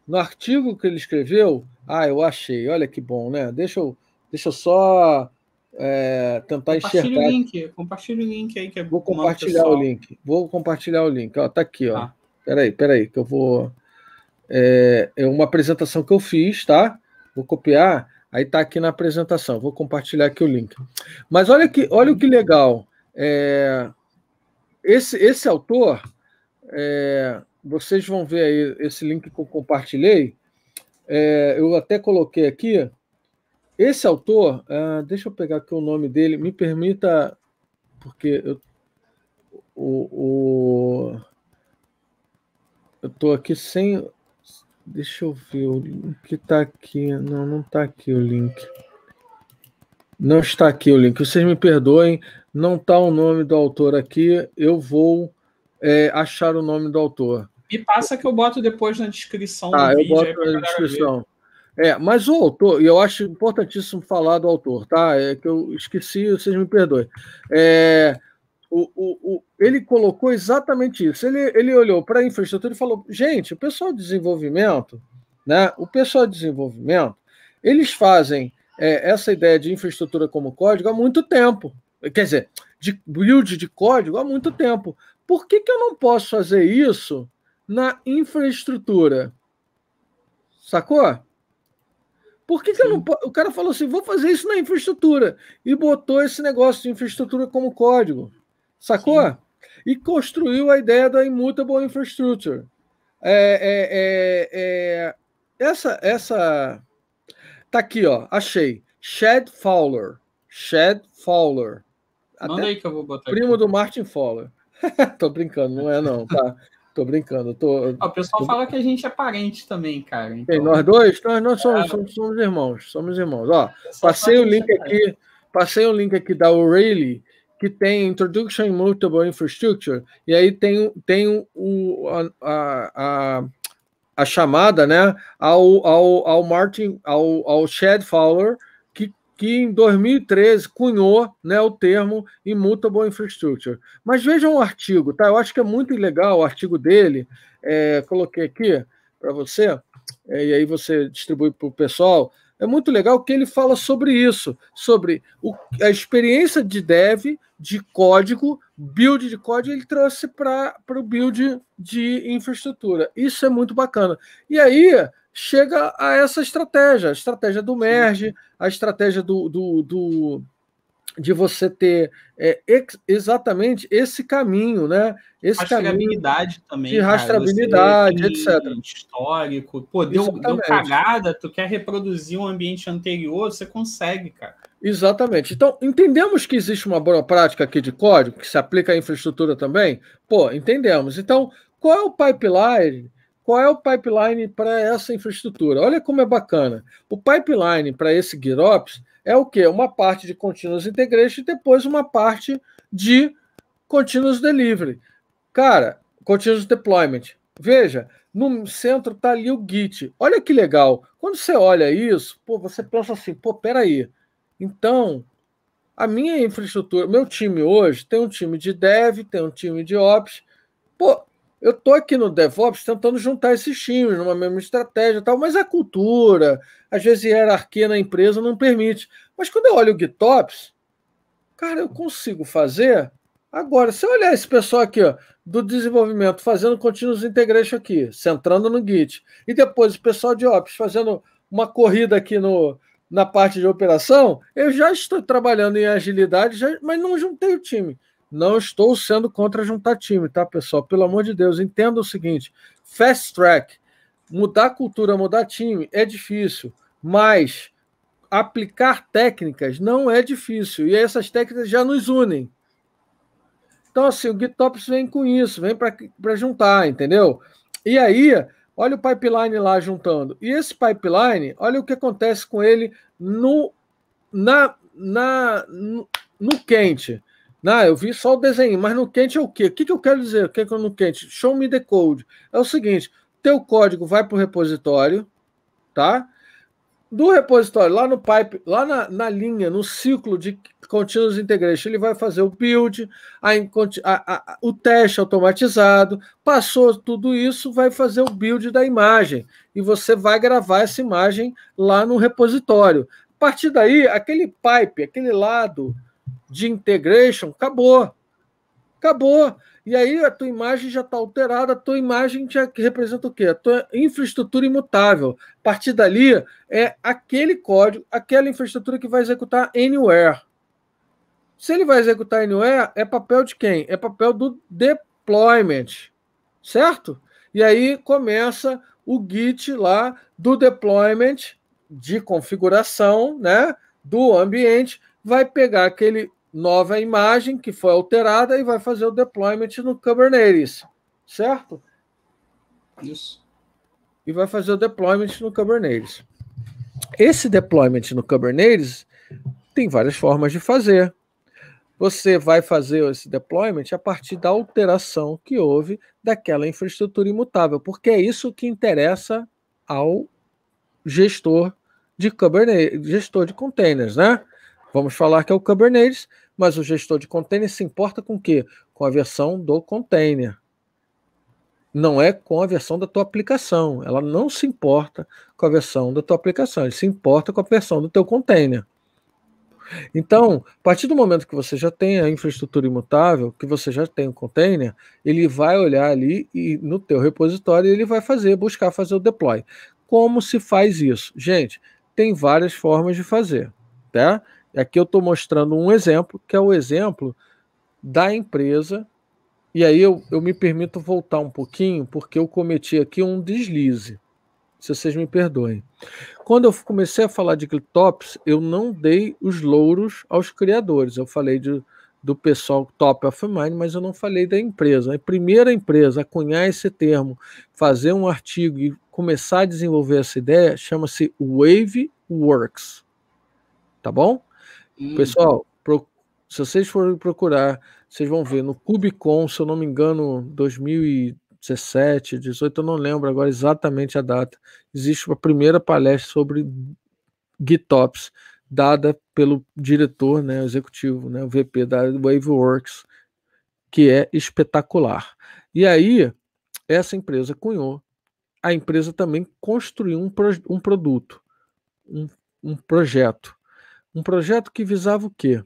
no artigo que ele escreveu, ah, eu achei, olha que bom, né? Deixa eu, deixa eu só é, tentar compartilha enxergar. O link, compartilha o link aí que é Vou compartilhar o link. Vou compartilhar o link. Ó, tá aqui, ó. Ah. Peraí, peraí, que eu vou. É, é uma apresentação que eu fiz, tá? Vou copiar Aí está aqui na apresentação. Vou compartilhar aqui o link. Mas olha que, olha o que legal. É, esse, esse autor, é, vocês vão ver aí esse link que eu compartilhei. É, eu até coloquei aqui. Esse autor, é, deixa eu pegar aqui o nome dele. Me permita, porque eu, eu estou aqui sem Deixa eu ver o link tá aqui. Não, não tá aqui o link. Não está aqui o link. Vocês me perdoem, não tá o nome do autor aqui. Eu vou é, achar o nome do autor. Me passa que eu boto depois na descrição ah, eu boto na descrição. É, mas o autor, e eu acho importantíssimo falar do autor, tá? É que eu esqueci, vocês me perdoem. É, o, o, o, ele colocou exatamente isso. Ele, ele olhou para a infraestrutura e falou: gente, o pessoal de desenvolvimento, né? O pessoal de desenvolvimento, eles fazem é, essa ideia de infraestrutura como código há muito tempo. Quer dizer, de build de código há muito tempo. Por que, que eu não posso fazer isso na infraestrutura? Sacou? Por que, que eu não O cara falou assim: vou fazer isso na infraestrutura. E botou esse negócio de infraestrutura como código. Sacou? Sim. E construiu a ideia da immutable infrastructure. É, é, é, é, essa, essa. Tá aqui, ó. Achei. Chad Fowler. Chad Fowler. Manda aí que eu vou botar. Primo aqui. do Martin Fowler. tô brincando, não é não, tá? Tô brincando. Tô, o pessoal tô... fala que a gente é parente também, cara. Então... nós dois? Nós, nós somos, somos, somos, irmãos. Somos irmãos. Ó, passei o link é aqui. Passei o link aqui da O'Reilly que tem Introduction Immutable Infrastructure, e aí tem, tem o, a, a, a chamada né, ao, ao, ao Martin, ao, ao Chad Fowler, que, que em 2013 cunhou né, o termo Immutable Infrastructure. Mas vejam o artigo, tá? Eu acho que é muito legal o artigo dele, é, coloquei aqui para você, é, e aí você distribui para o pessoal. É muito legal que ele fala sobre isso, sobre o, a experiência de dev de código, build de código, ele trouxe para o build de infraestrutura. Isso é muito bacana. E aí chega a essa estratégia, a estratégia do merge, a estratégia do, do, do de você ter é, ex exatamente esse caminho, né? Esse rastreabilidade caminho também. De cara, rastreabilidade, etc. Histórico. Pô, deu, deu cagada, tu quer reproduzir um ambiente anterior, você consegue, cara. Exatamente. Então, entendemos que existe uma boa prática aqui de código, que se aplica à infraestrutura também? Pô, entendemos. Então, qual é o pipeline? Qual é o pipeline para essa infraestrutura? Olha como é bacana. O pipeline para esse GitOps é o quê? Uma parte de Continuous Integration e depois uma parte de Continuous Delivery. Cara, Continuous Deployment. Veja, no centro está ali o Git. Olha que legal. Quando você olha isso, pô, você pensa assim, pô, peraí. aí então, a minha infraestrutura, meu time hoje tem um time de dev, tem um time de ops. Pô, eu tô aqui no DevOps tentando juntar esses times numa mesma estratégia tal, mas a cultura, às vezes a hierarquia na empresa não permite. Mas quando eu olho o GitOps, cara, eu consigo fazer. Agora, se eu olhar esse pessoal aqui, ó, do desenvolvimento, fazendo continuous integration aqui, centrando no Git, e depois o pessoal de Ops fazendo uma corrida aqui no, na parte de operação, eu já estou trabalhando em agilidade, já, mas não juntei o time. Não estou sendo contra juntar time, tá, pessoal? Pelo amor de Deus, entenda o seguinte: fast track, mudar cultura, mudar time é difícil, mas aplicar técnicas não é difícil. E essas técnicas já nos unem. Então, assim, o GitOps vem com isso, vem para juntar, entendeu? E aí, Olha o pipeline lá juntando. E esse pipeline, olha o que acontece com ele no na na no, no quente. Não, né? eu vi só o desenho, mas no quente é o quê? O que, que eu quero dizer? O que, que é no quente? Show me the code. É o seguinte: teu código vai para o repositório, tá? do repositório, lá no pipe, lá na, na linha, no ciclo de continuous integration, ele vai fazer o build, a, a, a, o teste automatizado, passou tudo isso, vai fazer o build da imagem e você vai gravar essa imagem lá no repositório. A partir daí, aquele pipe, aquele lado de integration, acabou. Acabou. E aí a tua imagem já está alterada, a tua imagem já representa o quê? A tua infraestrutura imutável. A partir dali é aquele código, aquela infraestrutura que vai executar anywhere. Se ele vai executar anywhere, é papel de quem? É papel do deployment, certo? E aí começa o git lá do deployment de configuração, né, do ambiente, vai pegar aquele nova imagem que foi alterada e vai fazer o deployment no Kubernetes, certo? Isso. E vai fazer o deployment no Kubernetes. Esse deployment no Kubernetes tem várias formas de fazer. Você vai fazer esse deployment a partir da alteração que houve daquela infraestrutura imutável, porque é isso que interessa ao gestor de Kubernetes, gestor de containers, né? Vamos falar que é o Kubernetes, mas o gestor de container se importa com o quê? Com a versão do container. Não é com a versão da tua aplicação. Ela não se importa com a versão da tua aplicação, ele se importa com a versão do teu container. Então, a partir do momento que você já tem a infraestrutura imutável, que você já tem o container, ele vai olhar ali e no teu repositório ele vai fazer, buscar fazer o deploy. Como se faz isso? Gente, tem várias formas de fazer, tá? Aqui eu estou mostrando um exemplo, que é o exemplo da empresa. E aí eu, eu me permito voltar um pouquinho, porque eu cometi aqui um deslize. Se vocês me perdoem. Quando eu comecei a falar de ClickTops, eu não dei os louros aos criadores. Eu falei de, do pessoal top of mind, mas eu não falei da empresa. A primeira empresa a cunhar esse termo, fazer um artigo e começar a desenvolver essa ideia, chama-se Wave Works. Tá bom? Hum. Pessoal, pro, se vocês forem procurar, vocês vão ver no Cubicon, se eu não me engano, 2017, 2018, eu não lembro agora exatamente a data. Existe uma primeira palestra sobre GitOps dada pelo diretor, né, executivo, né, o VP da Waveworks, que é espetacular. E aí, essa empresa cunhou, a empresa também construiu um, pro, um produto, um, um projeto um projeto que visava o quê?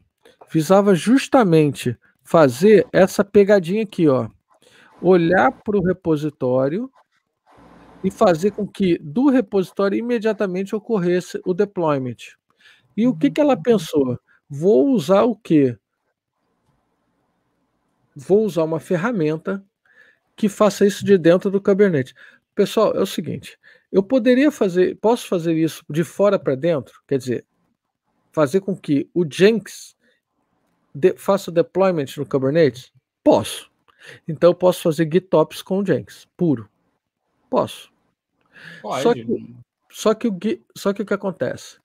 Visava justamente fazer essa pegadinha aqui, ó. Olhar para o repositório e fazer com que do repositório imediatamente ocorresse o deployment. E o que, que ela pensou? Vou usar o quê? Vou usar uma ferramenta que faça isso de dentro do Kubernetes. Pessoal, é o seguinte, eu poderia fazer, posso fazer isso de fora para dentro? Quer dizer, fazer com que o Jenks de, faça o deployment no Kubernetes? Posso. Então eu posso fazer GitOps com o Jenks, puro. Posso. Pode. Só que, só que, o, só que o que acontece?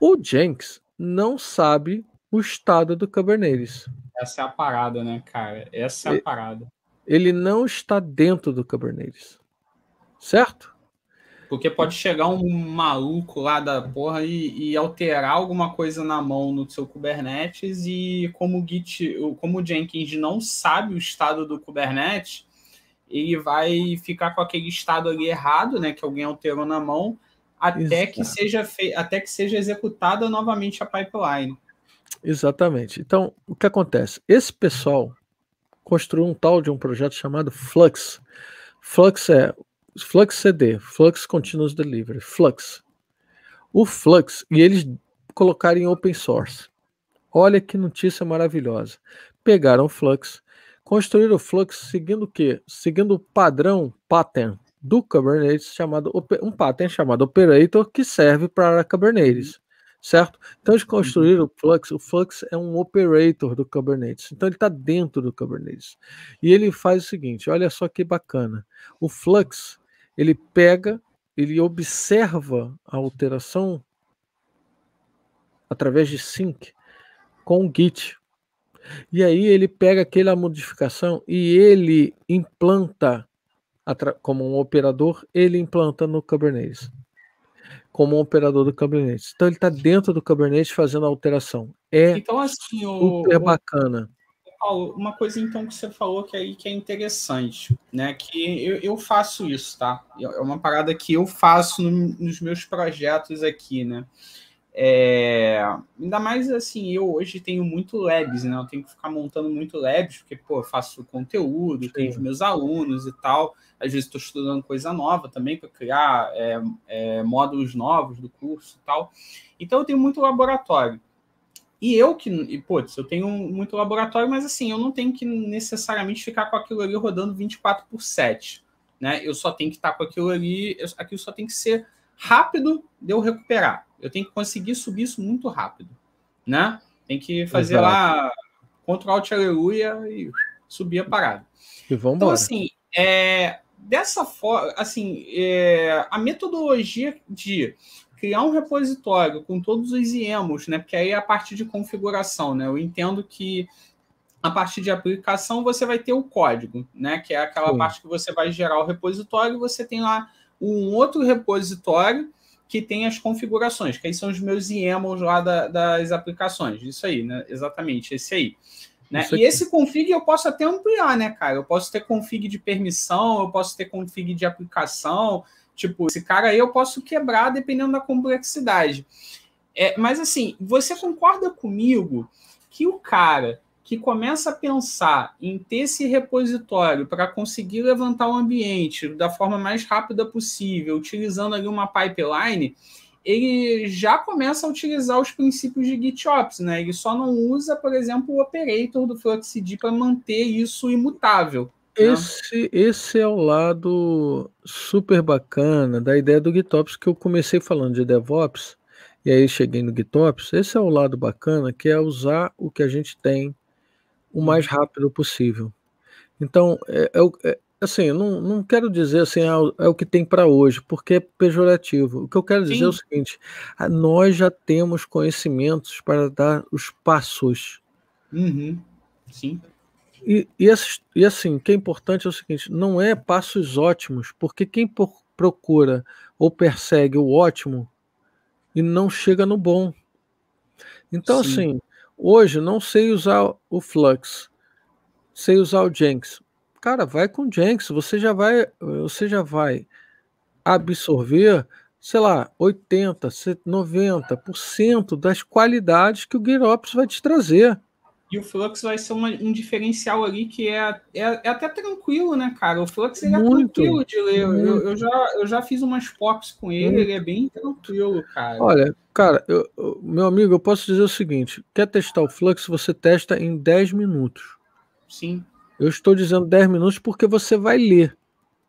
O Jenks não sabe o estado do Kubernetes. Essa é a parada, né, cara? Essa é a parada. Ele não está dentro do Kubernetes. Certo? Porque pode chegar um maluco lá da porra e, e, alterar alguma coisa na mão no seu Kubernetes e como o Git, como o Jenkins não sabe o estado do Kubernetes, ele vai ficar com aquele estado ali errado, né, que alguém alterou na mão, até que seja fe... até que seja executada novamente a pipeline. Exatamente. Então, o que acontece? Esse pessoal construiu um tal de um projeto chamado Flux. Flux é Flux CD, Flux Continuous Delivery, Flux. O Flux, e eles colocaram em open source. Olha que notícia maravilhosa. Pegaram o Flux, construíram o Flux seguindo o quê? Seguindo o padrão pattern do Kubernetes, chamado um pattern chamado Operator, que serve para Kubernetes certo? Então eles construíram o Flux. O Flux é um operator do Kubernetes. Então ele está dentro do Kubernetes. E ele faz o seguinte: olha só que bacana. O Flux ele pega, ele observa a alteração através de sync com o Git. E aí ele pega aquela modificação e ele implanta como um operador, ele implanta no Kubernetes. Como um operador do Kubernetes. Então ele está dentro do Kubernetes fazendo a alteração. É então, assim, o, super bacana. Paulo, uma coisa então que você falou que aí que é interessante, né? Que eu, eu faço isso, tá? É, é uma parada que eu faço no, nos meus projetos aqui, né? É, ainda mais assim, eu hoje tenho muito labs, né? Eu tenho que ficar montando muito labs, porque, pô, eu faço conteúdo, Sim. tenho os meus alunos e tal. Às vezes estou estudando coisa nova também para criar é, é, módulos novos do curso e tal. Então eu tenho muito laboratório. E eu que, e, putz, eu tenho muito laboratório, mas assim, eu não tenho que necessariamente ficar com aquilo ali rodando 24 por 7. Né? Eu só tenho que estar tá com aquilo ali, eu, aquilo só tem que ser rápido de eu recuperar. Eu tenho que conseguir subir isso muito rápido. Né? Tem que fazer Exato. lá Ctrl Alt Aleluia e subir a parada. E vamos Então, assim, é, dessa forma, assim, é, a metodologia de criar um repositório com todos os IEMOs, né? Porque aí é a parte de configuração, né? Eu entendo que a parte de aplicação você vai ter o código, né? Que é aquela Sim. parte que você vai gerar o repositório, você tem lá um outro repositório que tem as configurações, que aí são os meus IEMOS lá da, das aplicações. Isso aí, né? Exatamente, esse aí. Né? E esse config eu posso até ampliar, né, cara? Eu posso ter config de permissão, eu posso ter config de aplicação, Tipo, esse cara aí eu posso quebrar dependendo da complexidade. É, mas assim, você concorda comigo que o cara que começa a pensar em ter esse repositório para conseguir levantar o ambiente da forma mais rápida possível, utilizando ali uma pipeline, ele já começa a utilizar os princípios de GitOps, né? Ele só não usa, por exemplo, o operator do FluxD para manter isso imutável. Né? esse, esse é o lado super bacana da ideia do GitOps, que eu comecei falando de DevOps, e aí cheguei no GitOps. Esse é o lado bacana, que é usar o que a gente tem o hum. mais rápido possível. Então, é, é, é assim, não, não quero dizer assim, ah, é, o que tem para hoje, porque é pejorativo. O que eu quero dizer é o seguinte: nós já temos conhecimentos para dar os passos. Uhum. Sim. E, e, e assim, o que é importante é o seguinte: não é passos ótimos, porque quem procura ou persegue o ótimo e não chega no bom. Então, Sim. assim, hoje não sei usar o Flux, sei usar o Jenks. Cara, vai com o Jenks, você já vai, você já vai absorver, sei lá, 80, 90% das qualidades que o GitOps vai te trazer. E o Flux vai ser uma, um diferencial ali que é, é, é, até tranquilo, né, cara? O Flux ele é tranquilo de ler. Eu, eu, já, eu já fiz umas pops com ele, muito. ele é bem tranquilo, cara. Olha, cara, eu, meu amigo, eu posso dizer o seguinte: quer testar o Flux, você testa em 10 minutos. Sim. Eu estou dizendo 10 minutos porque você vai ler.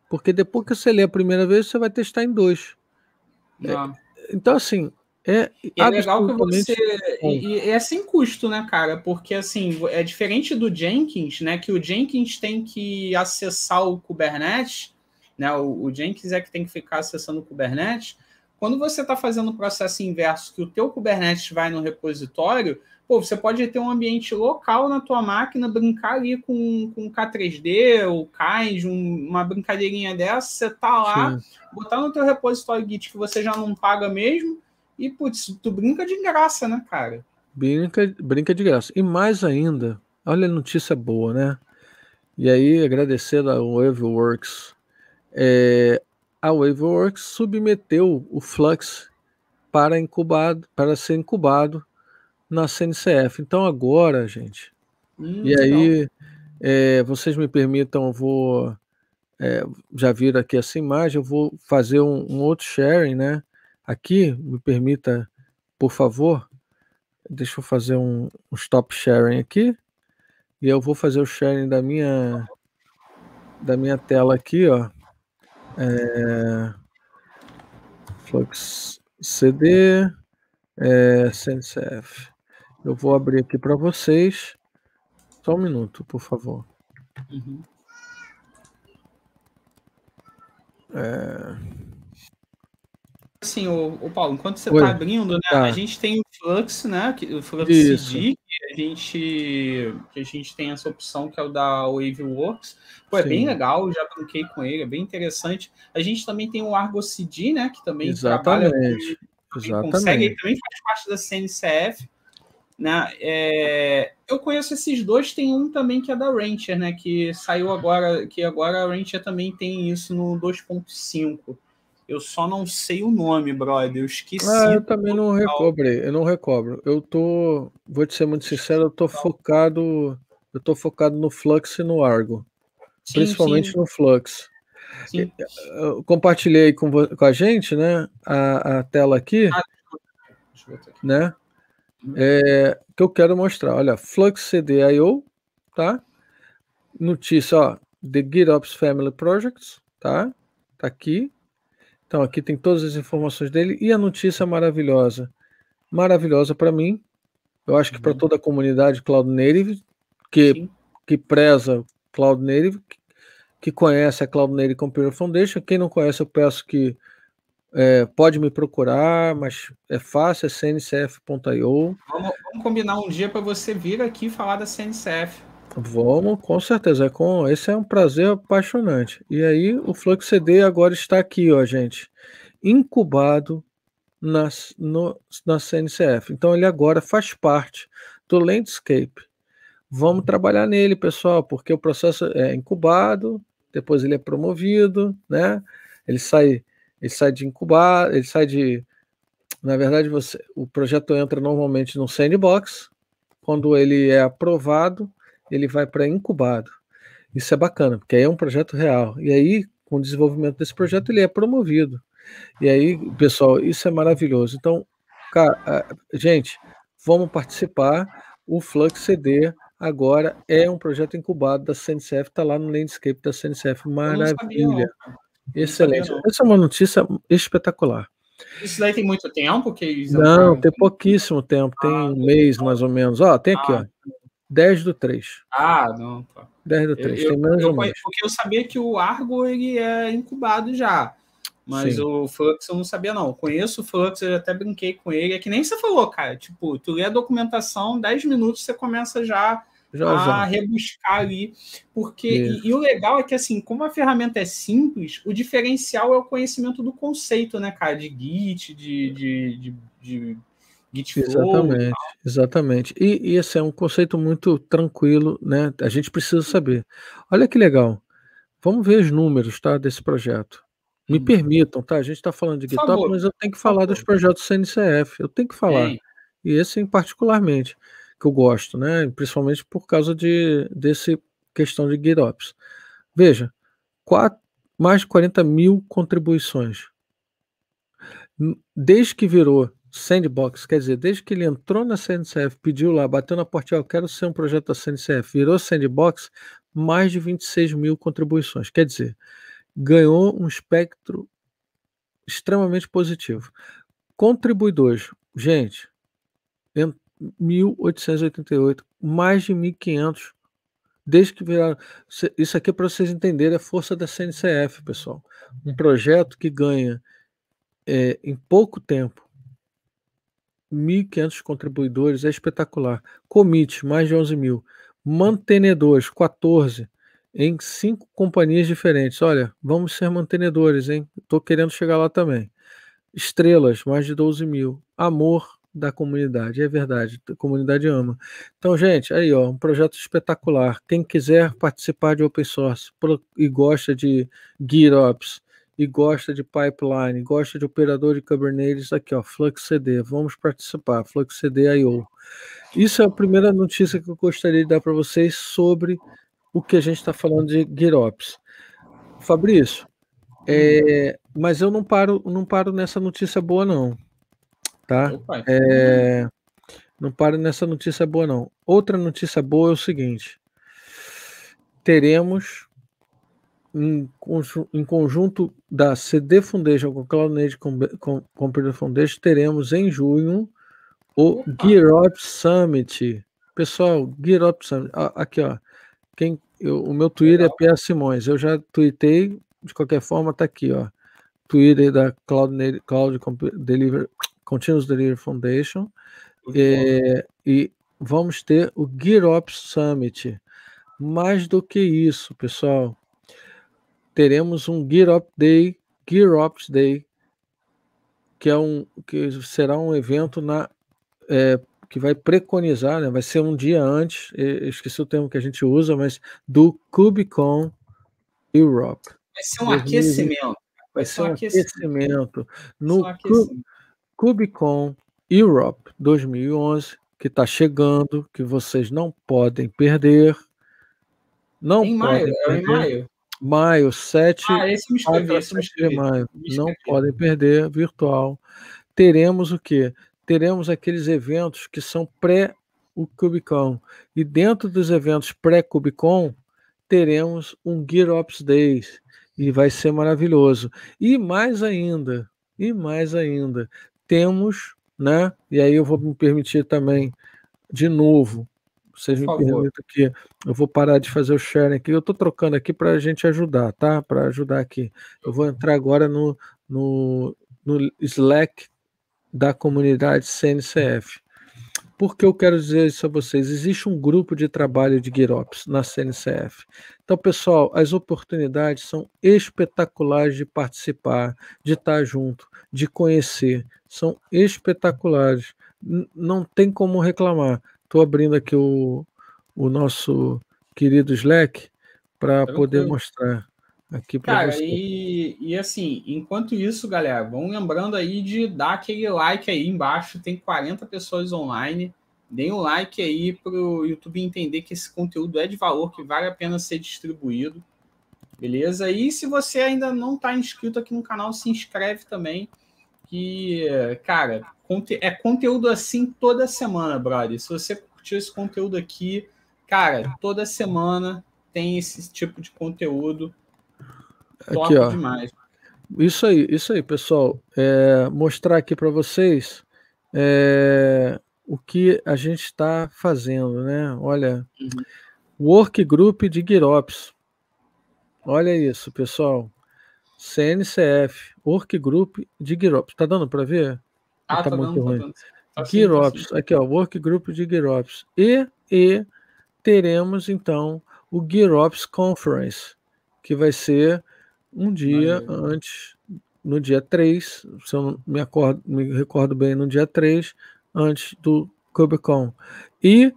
Porque depois que você ler a primeira vez, você vai testar em dois. Ah. É, então, assim, é, é legal que você. E, e é sem custo, né, cara? Porque assim, é diferente do Jenkins, né? Que o Jenkins tem que acessar o Kubernetes, né? O, o Jenkins é que tem que ficar acessando o Kubernetes. Quando você está fazendo o processo inverso, que o teu Kubernetes vai no repositório, pô, você pode ter um ambiente local na tua máquina, brincar ali com, com K3D ou Kaiz, um, uma brincadeirinha dessa, você tá lá, Sim. botar no teu repositório Git que você já não paga mesmo e, putz, tu brinca de graça, né, cara? Brinca, brinca de graça. E mais ainda, olha a notícia boa, né? E aí, agradecer a Waveworks. É, a Waveworks submeteu o Flux para, incubado, para ser incubado na CNCF. Então, agora, gente. Hum, e aí, é, vocês me permitam, eu vou. É, já viram aqui essa imagem, eu vou fazer um, um outro sharing, né? Aqui, me permita, por favor, deixa eu fazer um, um stop sharing aqui. E eu vou fazer o sharing da minha, da minha tela aqui, ó. É, Flux CD, é, SenseF. Eu vou abrir aqui para vocês. Só um minuto, por favor. Uhum. É assim, o, o Paulo, enquanto você Oi. tá abrindo, né, tá. a gente tem o Flux, né, que, o Flux Isso. CD, que a, gente, que a gente tem essa opção que é o da Waveworks. Pô, é bem legal, já brinquei com ele, é bem interessante. A gente também tem o Argo CD, né, que também Exatamente. trabalha... Também Exatamente. consegue, também faz parte da CNCF. Né? É, eu conheço esses dois, tem um também que é da Rancher, né? Que saiu agora, que agora a Rancher também tem isso no 2.5. Eu só não sei o nome, brother. Eu esqueci. Ah, eu também não recobro. Eu não recobro. Eu tô, vou te ser muito sincero, eu tô focado, eu tô focado no Flux e no Argo, sim, principalmente sim. no Flux. Sim. Eu compartilhei com, com a gente, né, a, a tela aqui, ah, né, é, que eu quero mostrar. Olha, Flux CDIO, tá? Notícia, ó, The GitOps Family Projects, tá? Tá aqui, então, aqui tem todas as informações dele e a notícia maravilhosa. Maravilhosa para mim, eu acho que uhum. para toda a comunidade cloud native, que, que preza cloud native, que, que, conhece a cloud native Computer Foundation. Quem não conhece, eu peço que é, pode me procurar, mas é fácil, é cncf.io. Vamos, vamos combinar um dia para você vir aqui falar da CNCF. Vamos, com certeza. É com... Esse é um prazer apaixonante. E aí, o Flux CD agora está aqui, ó, gente, incubado na, no, na CNCF. Então, ele agora faz parte do Landscape. Vamos trabalhar nele, pessoal, porque o processo é incubado, depois ele é promovido, né? Ele sai, ele sai de incubado, ele sai de. Na verdade, você, o projeto entra normalmente num sandbox. Quando ele é aprovado, ele vai para incubado. Isso é bacana, porque aí é um projeto real. E aí, com o desenvolvimento desse projeto, ele é promovido. E aí, pessoal, isso é maravilhoso. Então, cara, gente, vamos participar. O Flux CD agora é um projeto incubado da CNCF, está lá no landscape da CNCF. Maravilha. Excelente. Essa é uma notícia espetacular. Isso daí tem muito tempo que eles Não, tem pouquíssimo tempo, tem ah, um mês mais ou menos. Ó, tem aqui, ah. ó. 10 do 3. Ah, não, 10 do 3, eu, tem menos eu, ou mais. Porque eu sabia que o Argo ele é incubado já. Mas Sim. o Flux eu não sabia, não. Conheço o Flux, eu até brinquei com ele. É que nem você falou, cara. Tipo, tu lê a documentação, 10 minutos você começa já, já a já. rebuscar ali. Porque. E, e, o legal é que, assim, como a ferramenta é simples, o diferencial é o conhecimento do conceito, né, cara? De Git, de, de, de, de Exatamente, exatamente. E, e esse assim, é um conceito muito tranquilo, né? A gente precisa saber. Olha que legal. Vamos ver os números, tá, desse projeto. Me hum. permitam, tá? A gente está falando de GitHub, favor. mas eu tenho que falar dos projetos CNCF. Eu tenho que falar. Ei. E esse em particularmente que eu gosto, né? Principalmente por causa de desse questão de GitOps. Veja, quatro, mais de 40 mil contribuições. Desde que virou Sandbox, quer dizer, desde que ele entrou na CNCF, pediu lá, bateu na porta, eu quero ser um projeto da CNCF, virou Sandbox, mais de 26 mil contribuições. Quer dizer, ganhou um espectro extremamente positivo. Contribuidores, gente, 1.888, mais de 1.500, desde que viraram. Isso aqui é para vocês entenderem a força da CNCF, pessoal. Um projeto que ganha é, em pouco tempo 1.500 contribuidores é espetacular. Commit, mais de 11 mil. Mantenedores, 14 em cinco companhias diferentes. Olha, vamos ser mantenedores, hein? Tô querendo chegar lá também. Estrelas, mais de 12 mil. Amor da comunidade, é verdade, a comunidade ama. Então, gente, aí ó, um projeto espetacular. Quem quiser participar de open source e gosta de GitOps e gosta de pipeline, gosta de operador de Kubernetes, aqui ó, Flux CD, vamos participar, Flux CD IO. Isso é a primeira notícia que eu gostaria de dar para vocês sobre o que a gente está falando de GitOps. Fabrício, é, mas eu não paro, não paro nessa notícia boa não, tá? É, então não paro nessa notícia boa não. Outra notícia boa é o seguinte: teremos em, em conjunto da CD Foundation com Cloud Native Computer Foundation, teremos em junho o GearUp Summit. Pessoal, GearUp Summit. Ah, aqui, ó. Quem, eu, o meu Twitter é Legal. é Pierre Simões. Eu já tuitei, de qualquer forma, tá aqui, ó. Twitter da Cloud, Native, Cloud Deliver, Continuous Delivery Foundation. É, e vamos ter o GearOps Summit. Mais do que isso, pessoal, teremos um Gear Up Day, Gear Ops Day, que é um que será um evento na é, que vai preconizar, né, vai ser um dia antes, esqueci o termo que a gente usa, mas do Cubicon Europe. Vai ser um aquecimento. Vai ser um aquecimento, no Cubicon Europe 2011 que está chegando, que vocês não podem perder. Não em podem perder. é em maio. Maio, 7 ah, esse me escrevi, maio. Me Não podem perder, virtual. Teremos o quê? Teremos aqueles eventos que são pré o Cubicon. E dentro dos eventos pré-Cubicon, teremos um Gear Ops Days. E vai ser maravilhoso. E mais ainda, e mais ainda, temos, né? E aí eu vou me permitir também, de novo, vocês me permitem que eu vou parar de fazer o sharing aqui. Eu estou trocando aqui para a gente ajudar, tá? Para ajudar aqui. Eu vou entrar agora no, no, no Slack da comunidade CNCF. Porque eu quero dizer isso a vocês? Existe um grupo de trabalho de GitOps na CNCF. Então, pessoal, as oportunidades são espetaculares de participar, de estar junto, de conhecer. São espetaculares. Não tem como reclamar. Estou abrindo aqui o, o nosso querido Slack para poder mostrar aqui para você. E, e assim, enquanto isso, galera, vão lembrando aí de dar aquele like aí embaixo. Tem 40 pessoas online. Deem um like aí para o YouTube entender que esse conteúdo é de valor, que vale a pena ser distribuído. Beleza? E se você ainda não está inscrito aqui no canal, se inscreve também que, cara, é conteúdo assim toda semana, brother. Se você curtiu esse conteúdo aqui, cara, toda semana tem esse tipo de conteúdo. Top ó. demais. Isso aí, isso aí, pessoal. É, mostrar aqui para vocês é, o que a gente está fazendo, né? Olha, uhum. work group de Girops. Olha isso, pessoal. CNCF, Workgroup de GearOps. Está dando para ver? Ah, tá, tá muito dando, tá ruim. Tá tá aqui ó, o Workgroup de GearOps. E, e teremos então o GearOps Conference, que vai ser um dia Aí. antes, no dia 3, se eu me, acordo, me recordo bem, no dia 3, antes do KubeCon. E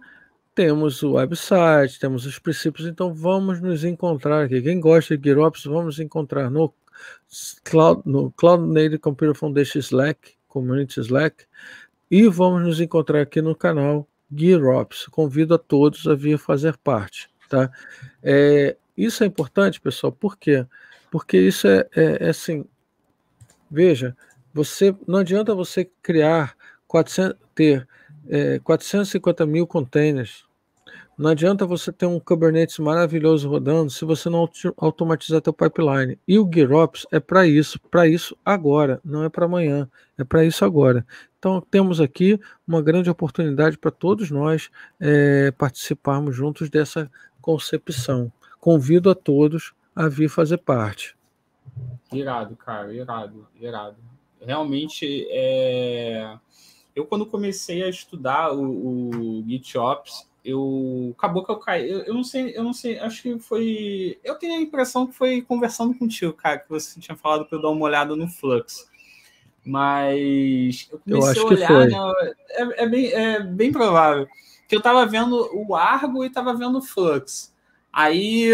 temos o website, temos os princípios, então vamos nos encontrar aqui. Quem gosta de GearOps, vamos nos encontrar no Cloud, no Cloud Native Computer Foundation Slack, Community Slack, e vamos nos encontrar aqui no canal GearOps. Convido a todos a vir fazer parte, tá? É, isso é importante, pessoal, por quê? Porque isso é, é, é assim, veja, você não adianta você criar 400, ter é, 450 mil containers não adianta você ter um Kubernetes maravilhoso rodando se você não automatizar teu pipeline. E o GitOps é para isso, para isso agora, não é para amanhã, é para isso agora. Então temos aqui uma grande oportunidade para todos nós é, participarmos juntos dessa concepção. Convido a todos a vir fazer parte. Irado, cara, irado, irado. Realmente, é... eu quando comecei a estudar o, o GitOps, eu acabou que eu caí. Eu, eu, não sei, eu não sei, acho que foi. Eu tenho a impressão que foi conversando contigo, cara, que você tinha falado para eu dar uma olhada no Flux. Mas eu comecei eu a olhar, né, é, é, bem, é bem provável. Que eu tava vendo o Argo e tava vendo o Flux. Aí,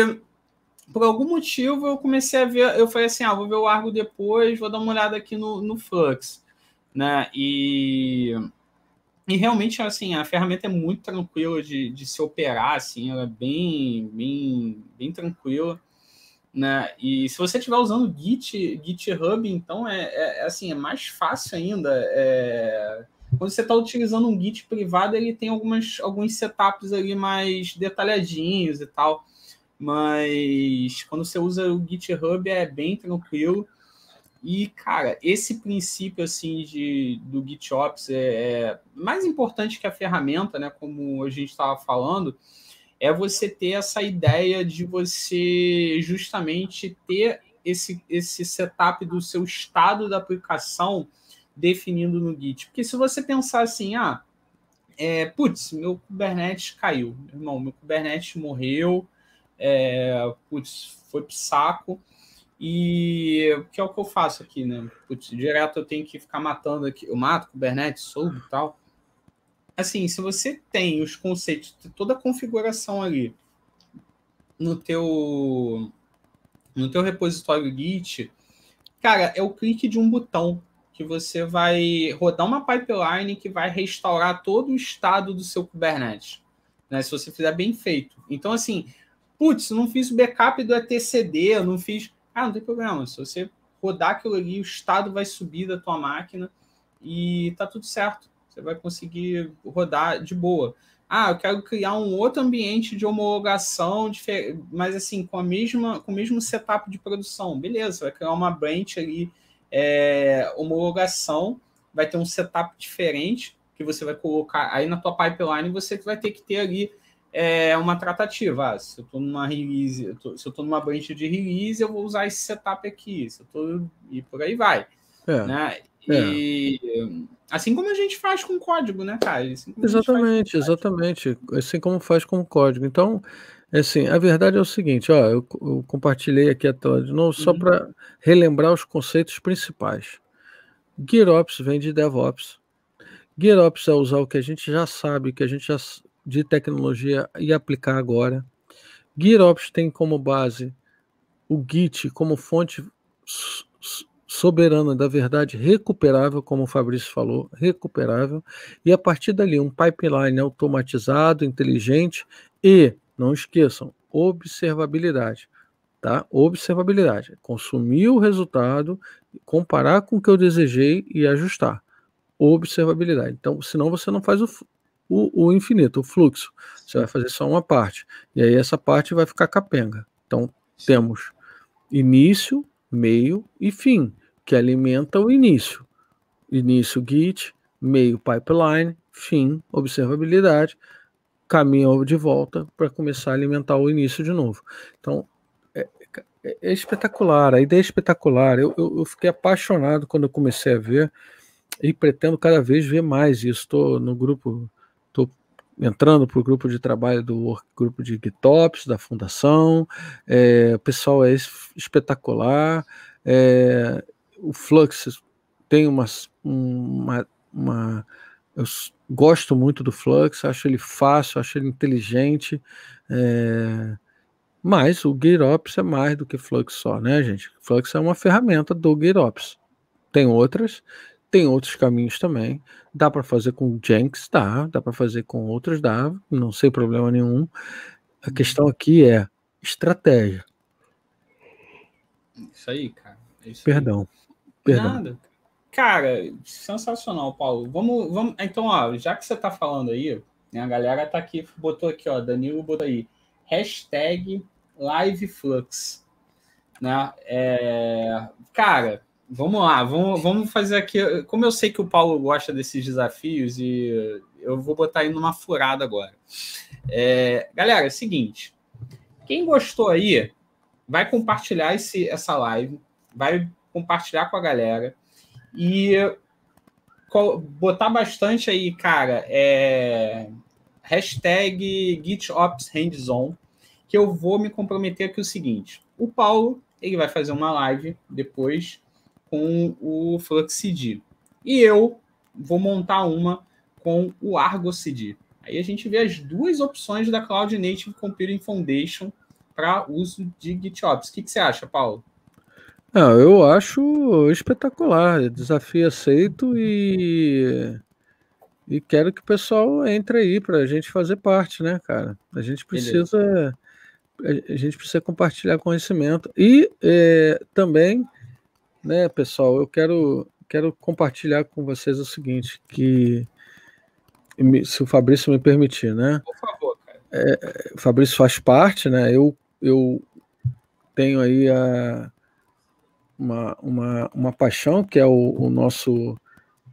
por algum motivo, eu comecei a ver. Eu falei assim: ah, vou ver o Argo depois, vou dar uma olhada aqui no, no Flux. Né? E e realmente, assim, a ferramenta é muito tranquila de, de se operar, assim, ela é bem, bem, bem tranquila. Né? E se você estiver usando Git, GitHub, então é, é, é assim, é mais fácil ainda. É... Quando você está utilizando um Git privado, ele tem algumas, alguns setups ali mais detalhadinhos e tal. Mas quando você usa o GitHub é bem tranquilo. E, cara, esse princípio assim de, do GitOps é, é mais importante que a ferramenta, né? Como a gente estava falando, é você ter essa ideia de você justamente ter esse, esse setup do seu estado da aplicação definindo no Git. Porque se você pensar assim, ah, é, putz, meu Kubernetes caiu, irmão, meu Kubernetes morreu, é, putz, foi pro saco. E o que é o que eu faço aqui, né? Putz, direto eu tenho que ficar matando aqui. Eu mato Kubernetes, soube e tal. Assim, se você tem os conceitos, toda a configuração ali no teu no teu repositório Git, cara, é o clique de um botão que você vai rodar uma pipeline que vai restaurar todo o estado do seu Kubernetes, né? Se você fizer bem feito. Então, assim, putz, não fiz o backup do etcd, não fiz ah, não tem problema. Se você rodar aquilo ali, o estado vai subir da tua máquina e tá tudo certo. Você vai conseguir rodar de boa. Ah, eu quero criar um outro ambiente de homologação, mas assim, com a mesma, com o mesmo setup de produção. Beleza, vai criar uma branch ali, é, homologação, vai ter um setup diferente que você vai colocar aí na tua pipeline, você vai ter que ter ali é uma tratativa. Ah, se eu estou numa release, eu tô, se eu estou numa branch de release, eu vou usar esse setup aqui. Se eu tô, e por aí vai. É, né? É. E assim como a gente faz com código, né, cara? Assim exatamente, exatamente. Assim como faz com código. Então, é assim, a verdade é o seguinte, ó, eu, eu compartilhei aqui a tela de novo uhum. só para relembrar os conceitos principais. GearOps vem de DevOps. GearOps é usar o que a gente já sabe, que a gente já de tecnologia e aplicar agora. GitOps tem como base o Git como fonte soberana da verdade recuperável, como o Fabrício falou, recuperável, e a partir dali um pipeline automatizado, inteligente e, não esqueçam, observabilidade, tá? Observabilidade, consumir o resultado, comparar com o que eu desejei e ajustar. Observabilidade. Então, senão você não faz o, o, o infinito, o fluxo. Você vai fazer só uma parte. E aí essa parte vai ficar capenga. Então, temos início, meio e fim, que alimenta o início. Início Git, meio pipeline, fim observabilidade, caminho de volta para começar a alimentar o início de novo. Então, é, é, é espetacular, a ideia é espetacular. Eu, eu, eu, fiquei apaixonado quando eu comecei a ver e pretendo cada vez ver mais isso. Estou no grupo Estou entrando para o grupo de trabalho do grupo de GitOps, da fundação. É, o pessoal é espetacular. É, o Flux tem uma, uma, uma eu gosto muito do Flux, acho ele fácil, acho ele inteligente, é... mas o GitOps é mais do que Flux só, né, gente? Flux é uma ferramenta do GitOps. Tem outras tem outros caminhos também. Dá para fazer com Jenks, dá. Dá para fazer com outros, dá. Não sei problema nenhum. A uhum. questão aqui é estratégia. Isso aí, cara. É isso Perdão. Aí. Perdão. Nada. Cara, sensacional, Paulo. Vamos, vamos. Então, ó, já que você tá falando aí, né, a galera tá aqui, botou aqui, ó, Danilo botou aí, hashtag LiveFlux, né? É, cara, Vamos lá, vamos, vamos fazer aqui. Como eu sei que o Paulo gosta desses desafios, e eu vou botar aí numa furada agora. É, galera, é o seguinte: quem gostou aí, vai compartilhar esse, essa live, vai compartilhar com a galera e botar bastante aí, cara, é, hashtag GitOpsHandsOn, que eu vou me comprometer aqui o seguinte. O Paulo, ele vai fazer uma live depois com o CD E eu vou montar uma com o Argo CD. Aí a gente vê as duas opções da Cloud Native Computing Foundation para uso de GitOps. O que, que você acha, Paulo? Ah, eu acho espetacular, desafio aceito e e quero que o pessoal entre aí para a gente fazer parte, né, cara? A gente precisa a gente precisa compartilhar conhecimento e é, também né, pessoal, eu quero, quero compartilhar com vocês o seguinte, que se o Fabrício me permitir, né? Por favor, cara. É, é, Fabrício faz parte, né? Eu, eu tenho aí a, uma, uma, uma paixão que é o, o nosso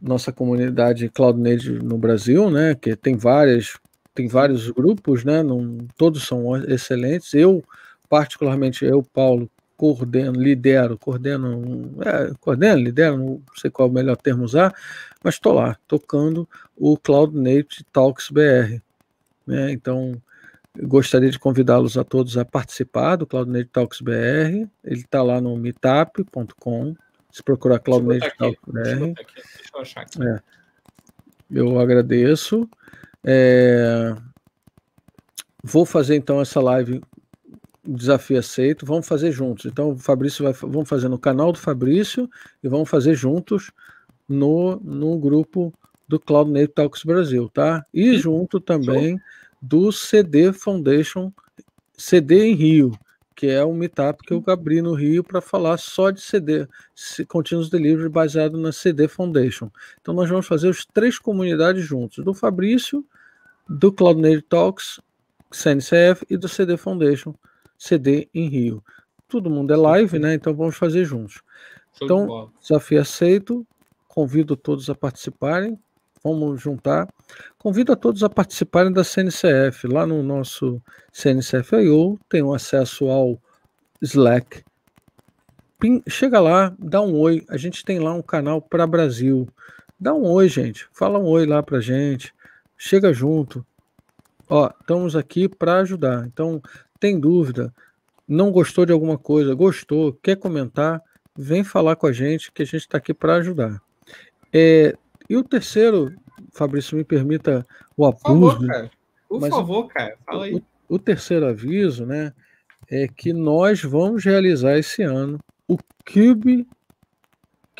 nossa comunidade Cloud Native no Brasil, né? Que tem várias tem vários grupos, né? Não, todos são excelentes. Eu particularmente eu Paulo coordeno, lidero, coordeno, é, coordeno, lidero, não sei qual é o melhor termo usar, mas estou lá, tocando o Cloud Native Talks BR. Né? Então, gostaria de convidá-los a todos a participar do Cloud Native Talks BR. Ele está lá no meetup.com. Se procurar Cloud Native Talks BR. Deixa eu, aqui, deixa eu achar aqui. É. Eu agradeço. É... Vou fazer então essa live desafio aceito, vamos fazer juntos. Então, o Fabrício vai, vamos fazer no canal do Fabrício e vamos fazer juntos no, no grupo do Cloud Native Talks Brasil, tá? E junto também do CD Foundation, CD em Rio, que é um meetup que eu abri no Rio para falar só de CD, Continuous Delivery baseado na CD Foundation. Então, nós vamos fazer as três comunidades juntos, do Fabrício, do Cloud Native Talks, CNCF e do CD Foundation, CD em Rio. Todo mundo é live, né? Então vamos fazer juntos. então, desafio aceito. Convido todos a participarem. Vamos juntar. Convido a todos a participarem da CNCF. Lá no nosso CNCF.io tem um acesso ao Slack. Chega lá, dá um oi. A gente tem lá um canal para Brasil. Dá um oi, gente. Fala um oi lá para gente. Chega junto. Ó, estamos aqui para ajudar. Então, tem dúvida, não gostou de alguma coisa, gostou, quer comentar, vem falar com a gente, que a gente está aqui para ajudar. É, e o terceiro, Fabrício, me permita o abuso. Por favor, cara. Por favor, cara. Fala aí. O, o terceiro aviso, né, é que nós vamos realizar esse ano o Cube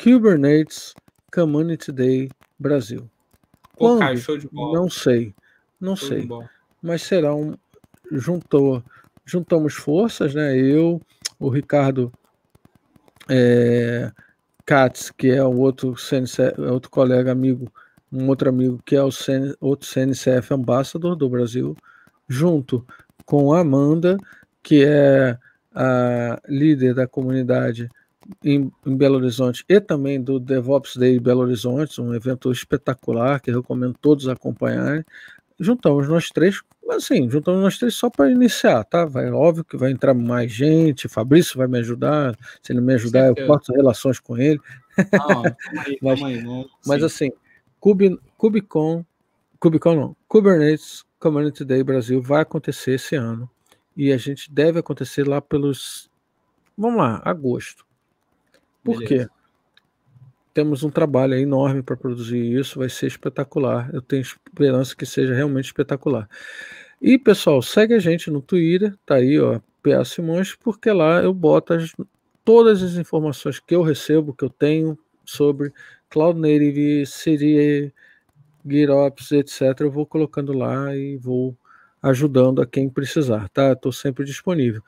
Kubernetes Community Day Brasil. Pô, Quando? Cara, show de bola. Não sei, não show sei. Mas será um juntou juntamos forças, né? Eu, o Ricardo é, Katz, que é o outro, CNCF, é outro colega amigo, um outro amigo que é o CN, outro CNCF Ambassador do Brasil, junto com a Amanda, que é a líder da comunidade em, em, Belo Horizonte e também do DevOps Day Belo Horizonte, um evento espetacular que recomendo todos acompanharem juntamos nós três, assim, juntamos nós três só para iniciar, tá? Vai, óbvio que vai entrar mais gente, Fabrício vai me ajudar, se ele me ajudar, Sim, eu corto relações com ele. Não, aí, mas, né? mas assim, Cube, Kubicon não, Kubernetes Community Day Brasil vai acontecer esse ano e a gente deve acontecer lá pelos, vamos lá, agosto. Por Beleza. quê? temos um trabalho enorme para produzir isso, vai ser espetacular. Eu tenho esperança que seja realmente espetacular. E pessoal, segue a gente no Twitter, tá aí, ó, PA Simões, porque lá eu boto as, todas as informações que eu recebo, que eu tenho sobre Cloud Native, Siri, GitOps, etc. Eu vou colocando lá e vou ajudando a quem precisar, tá? Estou sempre disponível.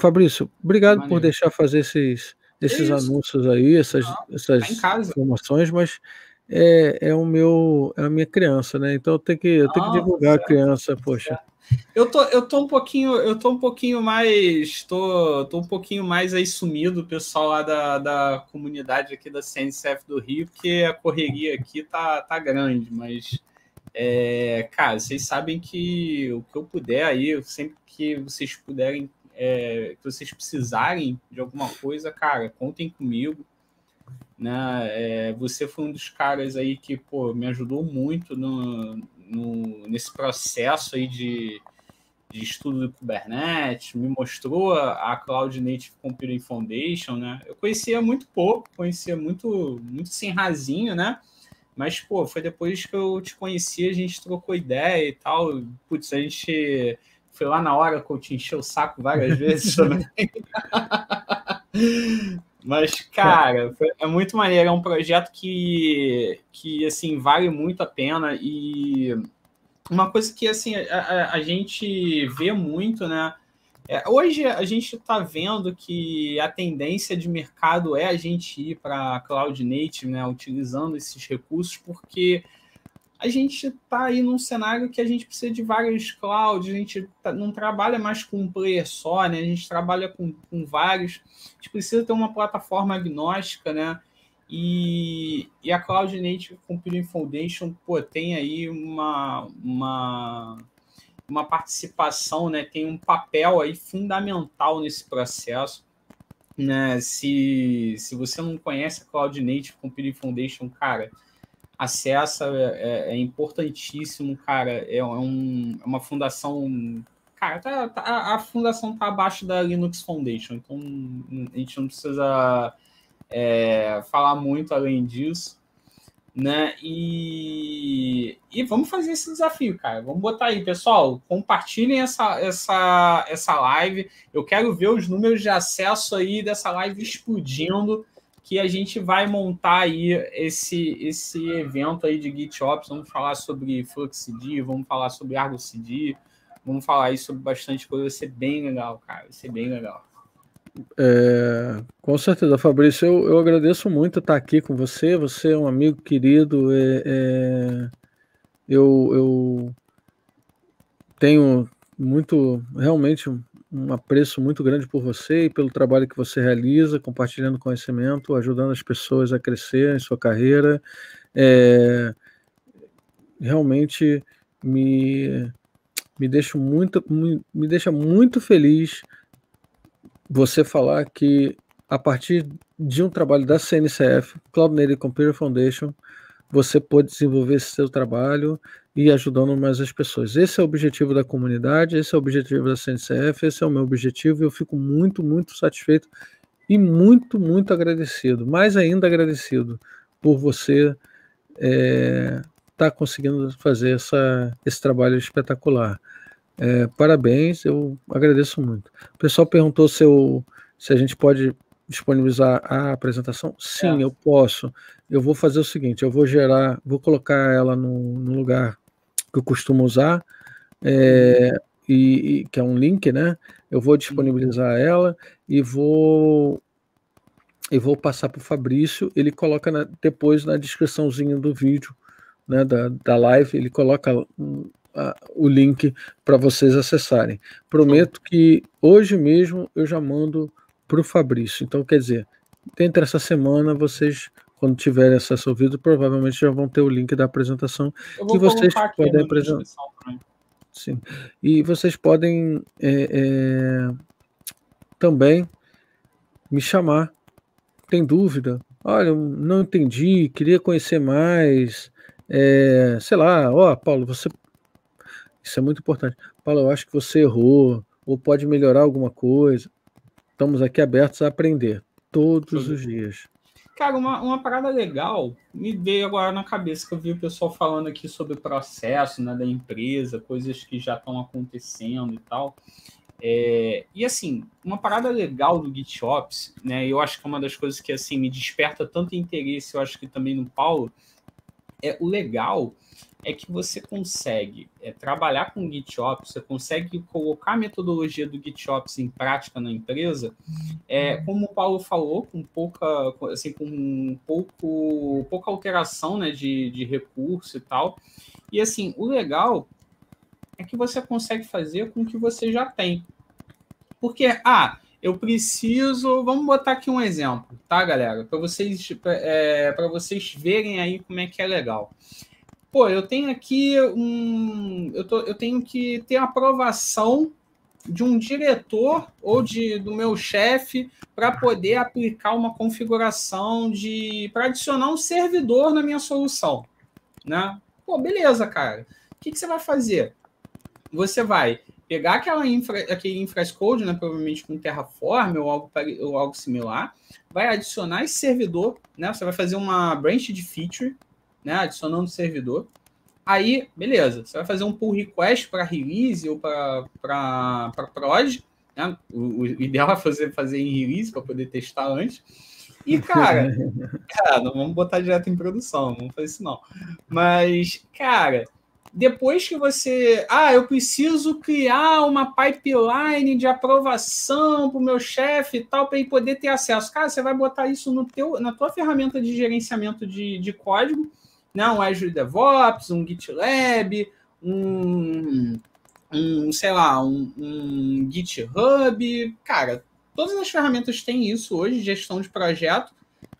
Fabrício, obrigado por deixar fazer esses esses é anúncios aí, essas, Não, essas tá informações, mas é, é o meu, é a minha criança, né? Então eu tenho que, eu tenho Não, que ah, divulgar a criança, tá poxa. Eu tô, eu tô um pouquinho, eu tô um pouquinho mais, tô, tô um pouquinho mais aí sumido, pessoal lá da, da comunidade aqui da CNCF do Rio, porque a correria aqui tá, tá grande, mas é, cara, vocês sabem que o que eu puder aí, sempre que vocês puderem é, que vocês precisarem de alguma coisa, cara, contem comigo. Né? É, você foi um dos caras aí que pô, me ajudou muito no, no, nesse processo aí de, de estudo do Kubernetes, me mostrou a Cloud Native Computing Foundation, né? Eu conhecia muito pouco, conhecia muito, muito sem rasinho, né? Mas, pô, foi depois que eu te conheci, a gente trocou ideia e tal. Putz, a gente foi lá na hora que eu te encheu o saco várias vezes também. Mas, cara, é muito maneiro. É um projeto que, que assim, vale muito a pena. E uma coisa que, assim, a, a, a gente vê muito, né? É, hoje a gente está vendo que a tendência de mercado é a gente ir para cloud native, né? Utilizando esses recursos, porque a gente está aí num cenário que a gente precisa de vários clouds, a gente tá, não trabalha mais com um player só, né? a gente trabalha com, com vários, a gente precisa ter uma plataforma agnóstica, né? E, e a Cloud Native Computing Foundation pô, tem aí uma, uma, uma participação, né? tem um papel aí fundamental nesse processo. Né? Se, se você não conhece a Cloud Native Computing Foundation, cara, acessa, é, é, é importantíssimo, cara. É, é, um, é uma fundação. Cara, tá, tá, a fundação tá abaixo da Linux Foundation, então a gente não precisa é, falar muito além disso. Né? E, e vamos fazer esse desafio, cara. Vamos botar aí, pessoal. Compartilhem essa, essa, essa live. Eu quero ver os números de acesso aí dessa live explodindo que a gente vai montar aí esse, esse evento aí de GitOps. Vamos falar sobre FluxD, vamos falar sobre Argo CD, vamos falar aí sobre bastante coisa. Vai ser bem legal, cara. Vai ser bem legal. É, com certeza, Fabrício. Eu, eu agradeço muito estar aqui com você. Você é um amigo querido. É, é, eu, eu tenho muito, realmente, um apreço muito grande por você e pelo trabalho que você realiza, compartilhando conhecimento, ajudando as pessoas a crescer em sua carreira. É, realmente me, me, deixa muito, me, me deixa muito feliz você falar que a partir de um trabalho da CNCF, Cloud Native Computer Foundation, você pode desenvolver esse seu trabalho e ajudando mais as pessoas. Esse é o objetivo da comunidade, esse é o objetivo da CNCF, esse é o meu objetivo e eu fico muito, muito satisfeito e muito, muito agradecido, mais ainda agradecido por você estar eh, é, tá conseguindo fazer essa, esse trabalho espetacular. É, parabéns, eu agradeço muito. O pessoal perguntou se, eu, se a gente pode disponibilizar a apresentação? Sim, é. eu posso. Eu vou fazer o seguinte: eu vou gerar, vou colocar ela no, no lugar que eu costumo usar, é, uhum. e, e, que é um link, né? Eu vou disponibilizar ela e vou e vou passar para o Fabrício. Ele coloca na, depois na descriçãozinha do vídeo, né? Da, da live, ele coloca hum, a, o link para vocês acessarem. Prometo que hoje mesmo eu já mando para o Fabrício. Então, quer dizer, dentro dessa semana, vocês, quando tiverem acesso ao vídeo, provavelmente já vão ter o link da apresentação. E vocês podem apresentar. Sim. E vocês podem é, é, também me chamar. Tem dúvida? Olha, não entendi, queria conhecer mais. É, sei lá, ó, Paulo, você. Isso é muito importante. Paulo, eu acho que você errou, ou pode melhorar alguma coisa estamos aqui abertos a aprender todos os dias. Cara, uma, uma parada legal me veio agora na cabeça que eu vi o pessoal falando aqui sobre o processo né, da empresa, coisas que já estão acontecendo e tal. É, e assim, uma parada legal do GitOps, né? Eu acho que é uma das coisas que assim me desperta tanto interesse, eu acho que também no Paulo, é o legal é que você consegue é, trabalhar com GitOps, você consegue colocar a metodologia do GitOps em prática na empresa, é, uhum. como o Paulo falou, com pouca, assim, com um pouco, pouca alteração né, de, de recurso e tal. E assim, o legal é que você consegue fazer com o que você já tem. Porque, ah, eu preciso. Vamos botar aqui um exemplo, tá, galera? Para vocês, é, vocês verem aí como é que é legal pô, eu tenho aqui um. Eu, tô, eu tenho que ter aprovação de um diretor ou de, do meu chefe para poder aplicar uma configuração de. para adicionar um servidor na minha solução. Né? Pô, beleza, cara. O que, que você vai fazer? Você vai pegar aquela infra, aquele infrascode, né, provavelmente com Terraform ou algo, ou algo similar, vai adicionar esse servidor, né, você vai fazer uma branch de feature, né, adicionando servidor. Aí, beleza, você vai fazer um pull request para release ou para prod, né? O, o, ideal é fazer, fazer em release para poder testar antes. E, cara, cara, é, não vamos botar direto em produção, não vamos fazer isso não. Mas, cara, depois que você. Ah, eu preciso criar uma pipeline de aprovação para o meu chefe e tal, para ele poder ter acesso. Cara, você vai botar isso no teu, na tua ferramenta de gerenciamento de, de código não, um Azure DevOps, um GitLab, um, um sei lá, um, um GitHub. Cara, todas as ferramentas têm isso hoje, gestão de projeto.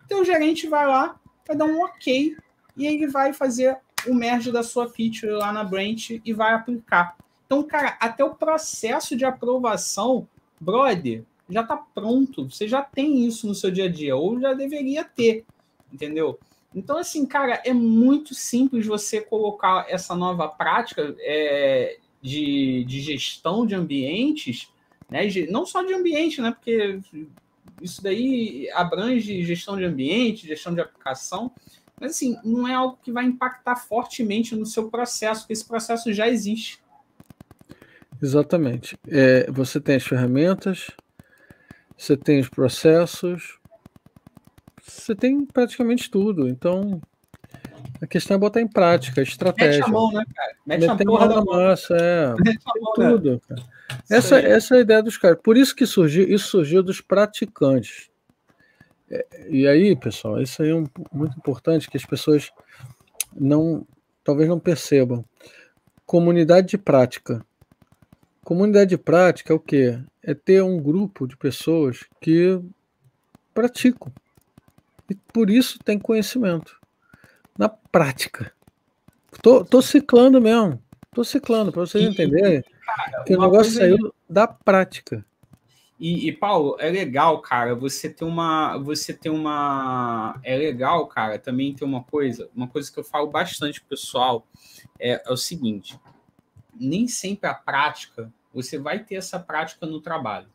Então o gerente vai lá, vai dar um ok e ele vai fazer o merge da sua feature lá na branch e vai aplicar. Então, cara, até o processo de aprovação, brother, já está pronto. Você já tem isso no seu dia a dia, ou já deveria ter, entendeu? Então, assim, cara, é muito simples você colocar essa nova prática é, de, de gestão de ambientes, né? não só de ambiente, né? Porque isso daí abrange gestão de ambiente, gestão de aplicação, mas assim, não é algo que vai impactar fortemente no seu processo, porque esse processo já existe. Exatamente. É, você tem as ferramentas, você tem os processos, você tem praticamente tudo. Então, a questão é botar em prática, estratégia. Mete a mão, né, cara? Mete a porra da massa, é. mão. é. Né? Mão, tudo. Cara. Essa, essa é a ideia dos caras. Por isso que surgiu, isso surgiu dos praticantes. É, e aí, pessoal, isso aí é um, muito importante que as pessoas não, talvez não percebam. Comunidade de prática. Comunidade de prática é o quê? É ter um grupo de pessoas que praticam, e por isso tem conhecimento. Na prática. Tô, tô ciclando mesmo. Tô ciclando, para vocês e, entenderem. Cara, que o negócio é saiu da prática. E, e, Paulo, é legal, cara, você tem uma. Você tem uma. É legal, cara, também tem uma coisa. Uma coisa que eu falo bastante pessoal é, é o seguinte: nem sempre a prática, você vai ter essa prática no trabalho.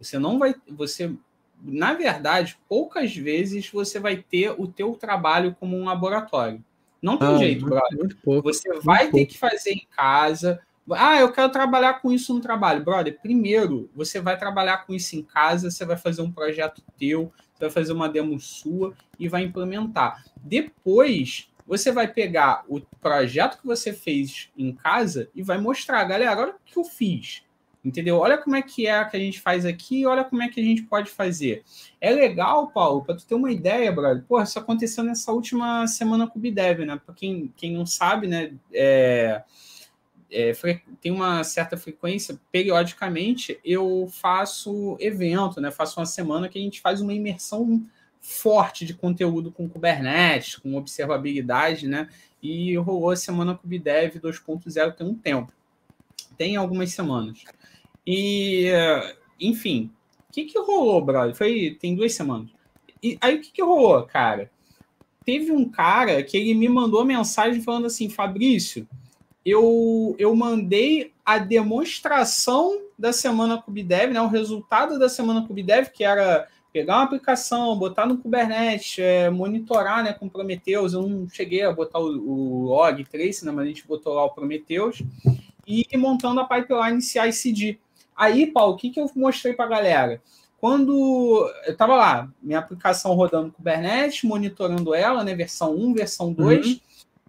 Você não vai. Você na verdade, poucas vezes você vai ter o teu trabalho como um laboratório. Não tem ah, jeito, brother. Muito pouco, você vai ter que fazer em casa. Ah, eu quero trabalhar com isso no trabalho. Brother, primeiro, você vai trabalhar com isso em casa, você vai fazer um projeto teu, você vai fazer uma demo sua e vai implementar. Depois, você vai pegar o projeto que você fez em casa e vai mostrar, galera, olha o que eu fiz entendeu? Olha como é que é a que a gente faz aqui, olha como é que a gente pode fazer. É legal, Paulo, para tu ter uma ideia, brother. Pô, isso aconteceu nessa última semana com o Bidev, né? Para quem, quem não sabe, né? É, é, tem uma certa frequência, periodicamente eu faço evento, né? Faço uma semana que a gente faz uma imersão forte de conteúdo com Kubernetes, com observabilidade, né? E rolou a semana com o Bidev 2.0 tem um tempo. Tem algumas semanas. E, é, enfim, o que, que rolou, brother? Foi tem duas semanas. E aí o que, que rolou, cara? Teve um cara que ele me mandou mensagem falando assim, Fabrício, eu, eu mandei a demonstração da semana KubeDev, né, o resultado da semana KubeDev, que era pegar uma aplicação, botar no Kubernetes, é, monitorar né, com Prometheus. Eu não cheguei a botar o, o log trace, né, mas a gente botou lá o Prometheus. E montando a pipeline CI/CD. Aí, Paulo, o que, que eu mostrei para a galera? Quando eu estava lá, minha aplicação rodando Kubernetes, monitorando ela, né, versão 1, versão 2, uhum.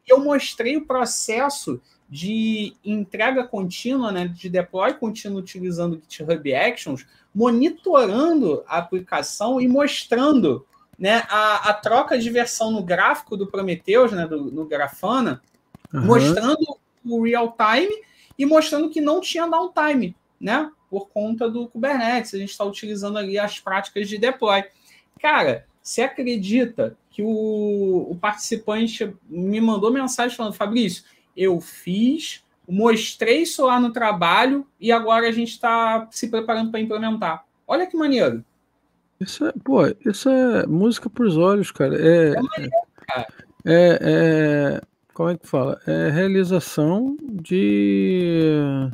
eu mostrei o processo de entrega contínua, né, de deploy contínuo utilizando GitHub Actions, monitorando a aplicação e mostrando né, a, a troca de versão no gráfico do Prometheus, né, do, no Grafana, uhum. mostrando o real time e mostrando que não tinha downtime né? Por conta do Kubernetes, a gente está utilizando ali as práticas de deploy. Cara, você acredita que o, o participante me mandou mensagem falando, Fabrício, eu fiz, mostrei solar no trabalho e agora a gente está se preparando para implementar. Olha que maneiro. Isso é, pô, isso é música para os olhos, cara. É, é, maneiro, cara. é, é como é que fala? É realização de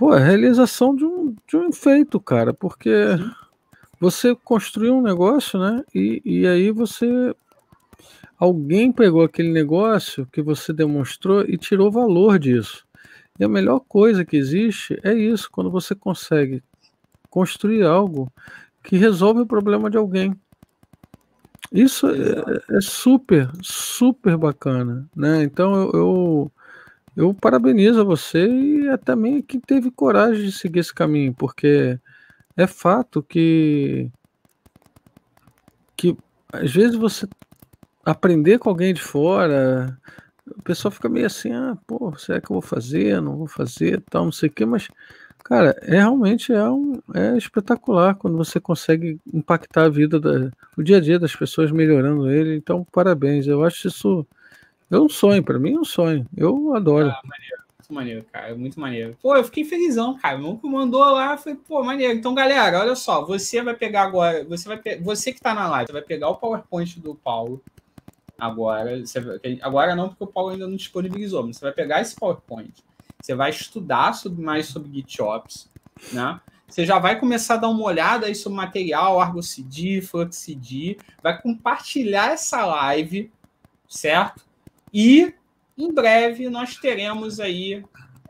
pô, é a realização de um, de um feito, cara, porque você construiu um negócio, né? E, e aí você. Alguém pegou aquele negócio que você demonstrou e tirou valor disso. E a melhor coisa que existe é isso, quando você consegue construir algo que resolve o problema de alguém. Isso é, é super, super bacana, né? Então eu, eu eu parabenizo a você e também que teve coragem de seguir esse caminho, porque é fato que que às vezes você aprender com alguém de fora, o pessoal fica meio assim, ah, pô, será que eu vou fazer, não vou fazer, tal, não sei o quê, mas cara, é realmente é um é espetacular quando você consegue impactar a vida da, o dia a dia das pessoas melhorando ele. Então, parabéns. Eu acho isso é um sonho, para mim é um sonho. Eu adoro. Ah, maneiro, muito maneiro, cara. Muito maneiro. Pô, eu fiquei felizão, cara. O que mandou lá, foi, pô, maneiro. Então, galera, olha só, você vai pegar agora, você vai pe... você que tá na live, vai pegar o PowerPoint do Paulo agora. Você... Agora não, porque o Paulo ainda não disponibilizou, mas você vai pegar esse PowerPoint. Você vai estudar sobre, mais sobre GitOps, né? Você já vai começar a dar uma olhada aí sobre material, ArgoCD, FluxCD, vai compartilhar essa live, certo? E em breve nós teremos aí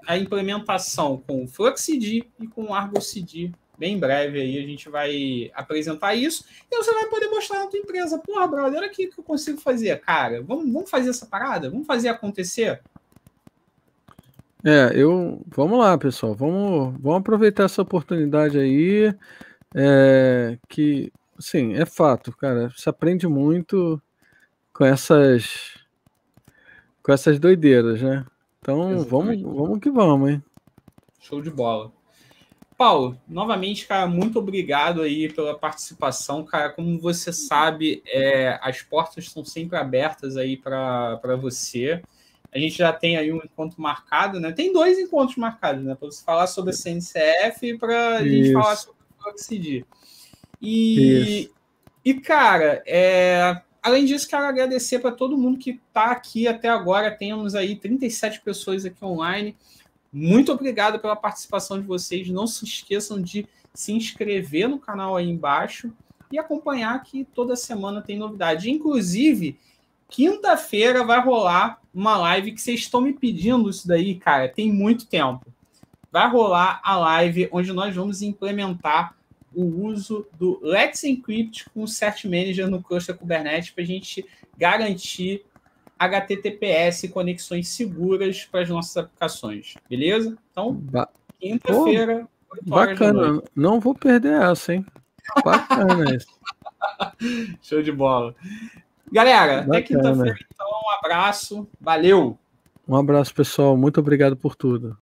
a implementação com o FluxD e com o ArgoCD. Bem breve aí a gente vai apresentar isso e você vai poder mostrar na tua empresa. Porra, brother, olha aqui que eu consigo fazer, cara. Vamos, vamos fazer essa parada? Vamos fazer acontecer? É, eu. Vamos lá, pessoal. Vamos, vamos aproveitar essa oportunidade aí. É, que, sim, é fato, cara. Se aprende muito com essas com essas doideiras, né? Então Exatamente. vamos, vamos que vamos, hein? Show de bola. Paulo, novamente, cara, muito obrigado aí pela participação, cara. Como você sabe, é, as portas estão sempre abertas aí para você. A gente já tem aí um encontro marcado, né? Tem dois encontros marcados, né? Para você falar sobre a CNCF e para a gente falar sobre o Proxid. E, e cara, é, Além disso, quero agradecer para todo mundo que está aqui até agora. Temos aí 37 pessoas aqui online. Muito obrigado pela participação de vocês. Não se esqueçam de se inscrever no canal aí embaixo e acompanhar que toda semana tem novidade. Inclusive, quinta-feira vai rolar uma live que vocês estão me pedindo isso daí, cara, tem muito tempo. Vai rolar a live onde nós vamos implementar o uso do Let's Encrypt com o Cert Manager no cluster Kubernetes para a gente garantir HTTPS conexões seguras para as nossas aplicações, beleza? Então, quinta-feira. Bacana, não vou perder essa, hein? Bacana isso. Show de bola. Galera, Bacana. até quinta-feira, então. Um abraço, valeu. Um abraço, pessoal. Muito obrigado por tudo.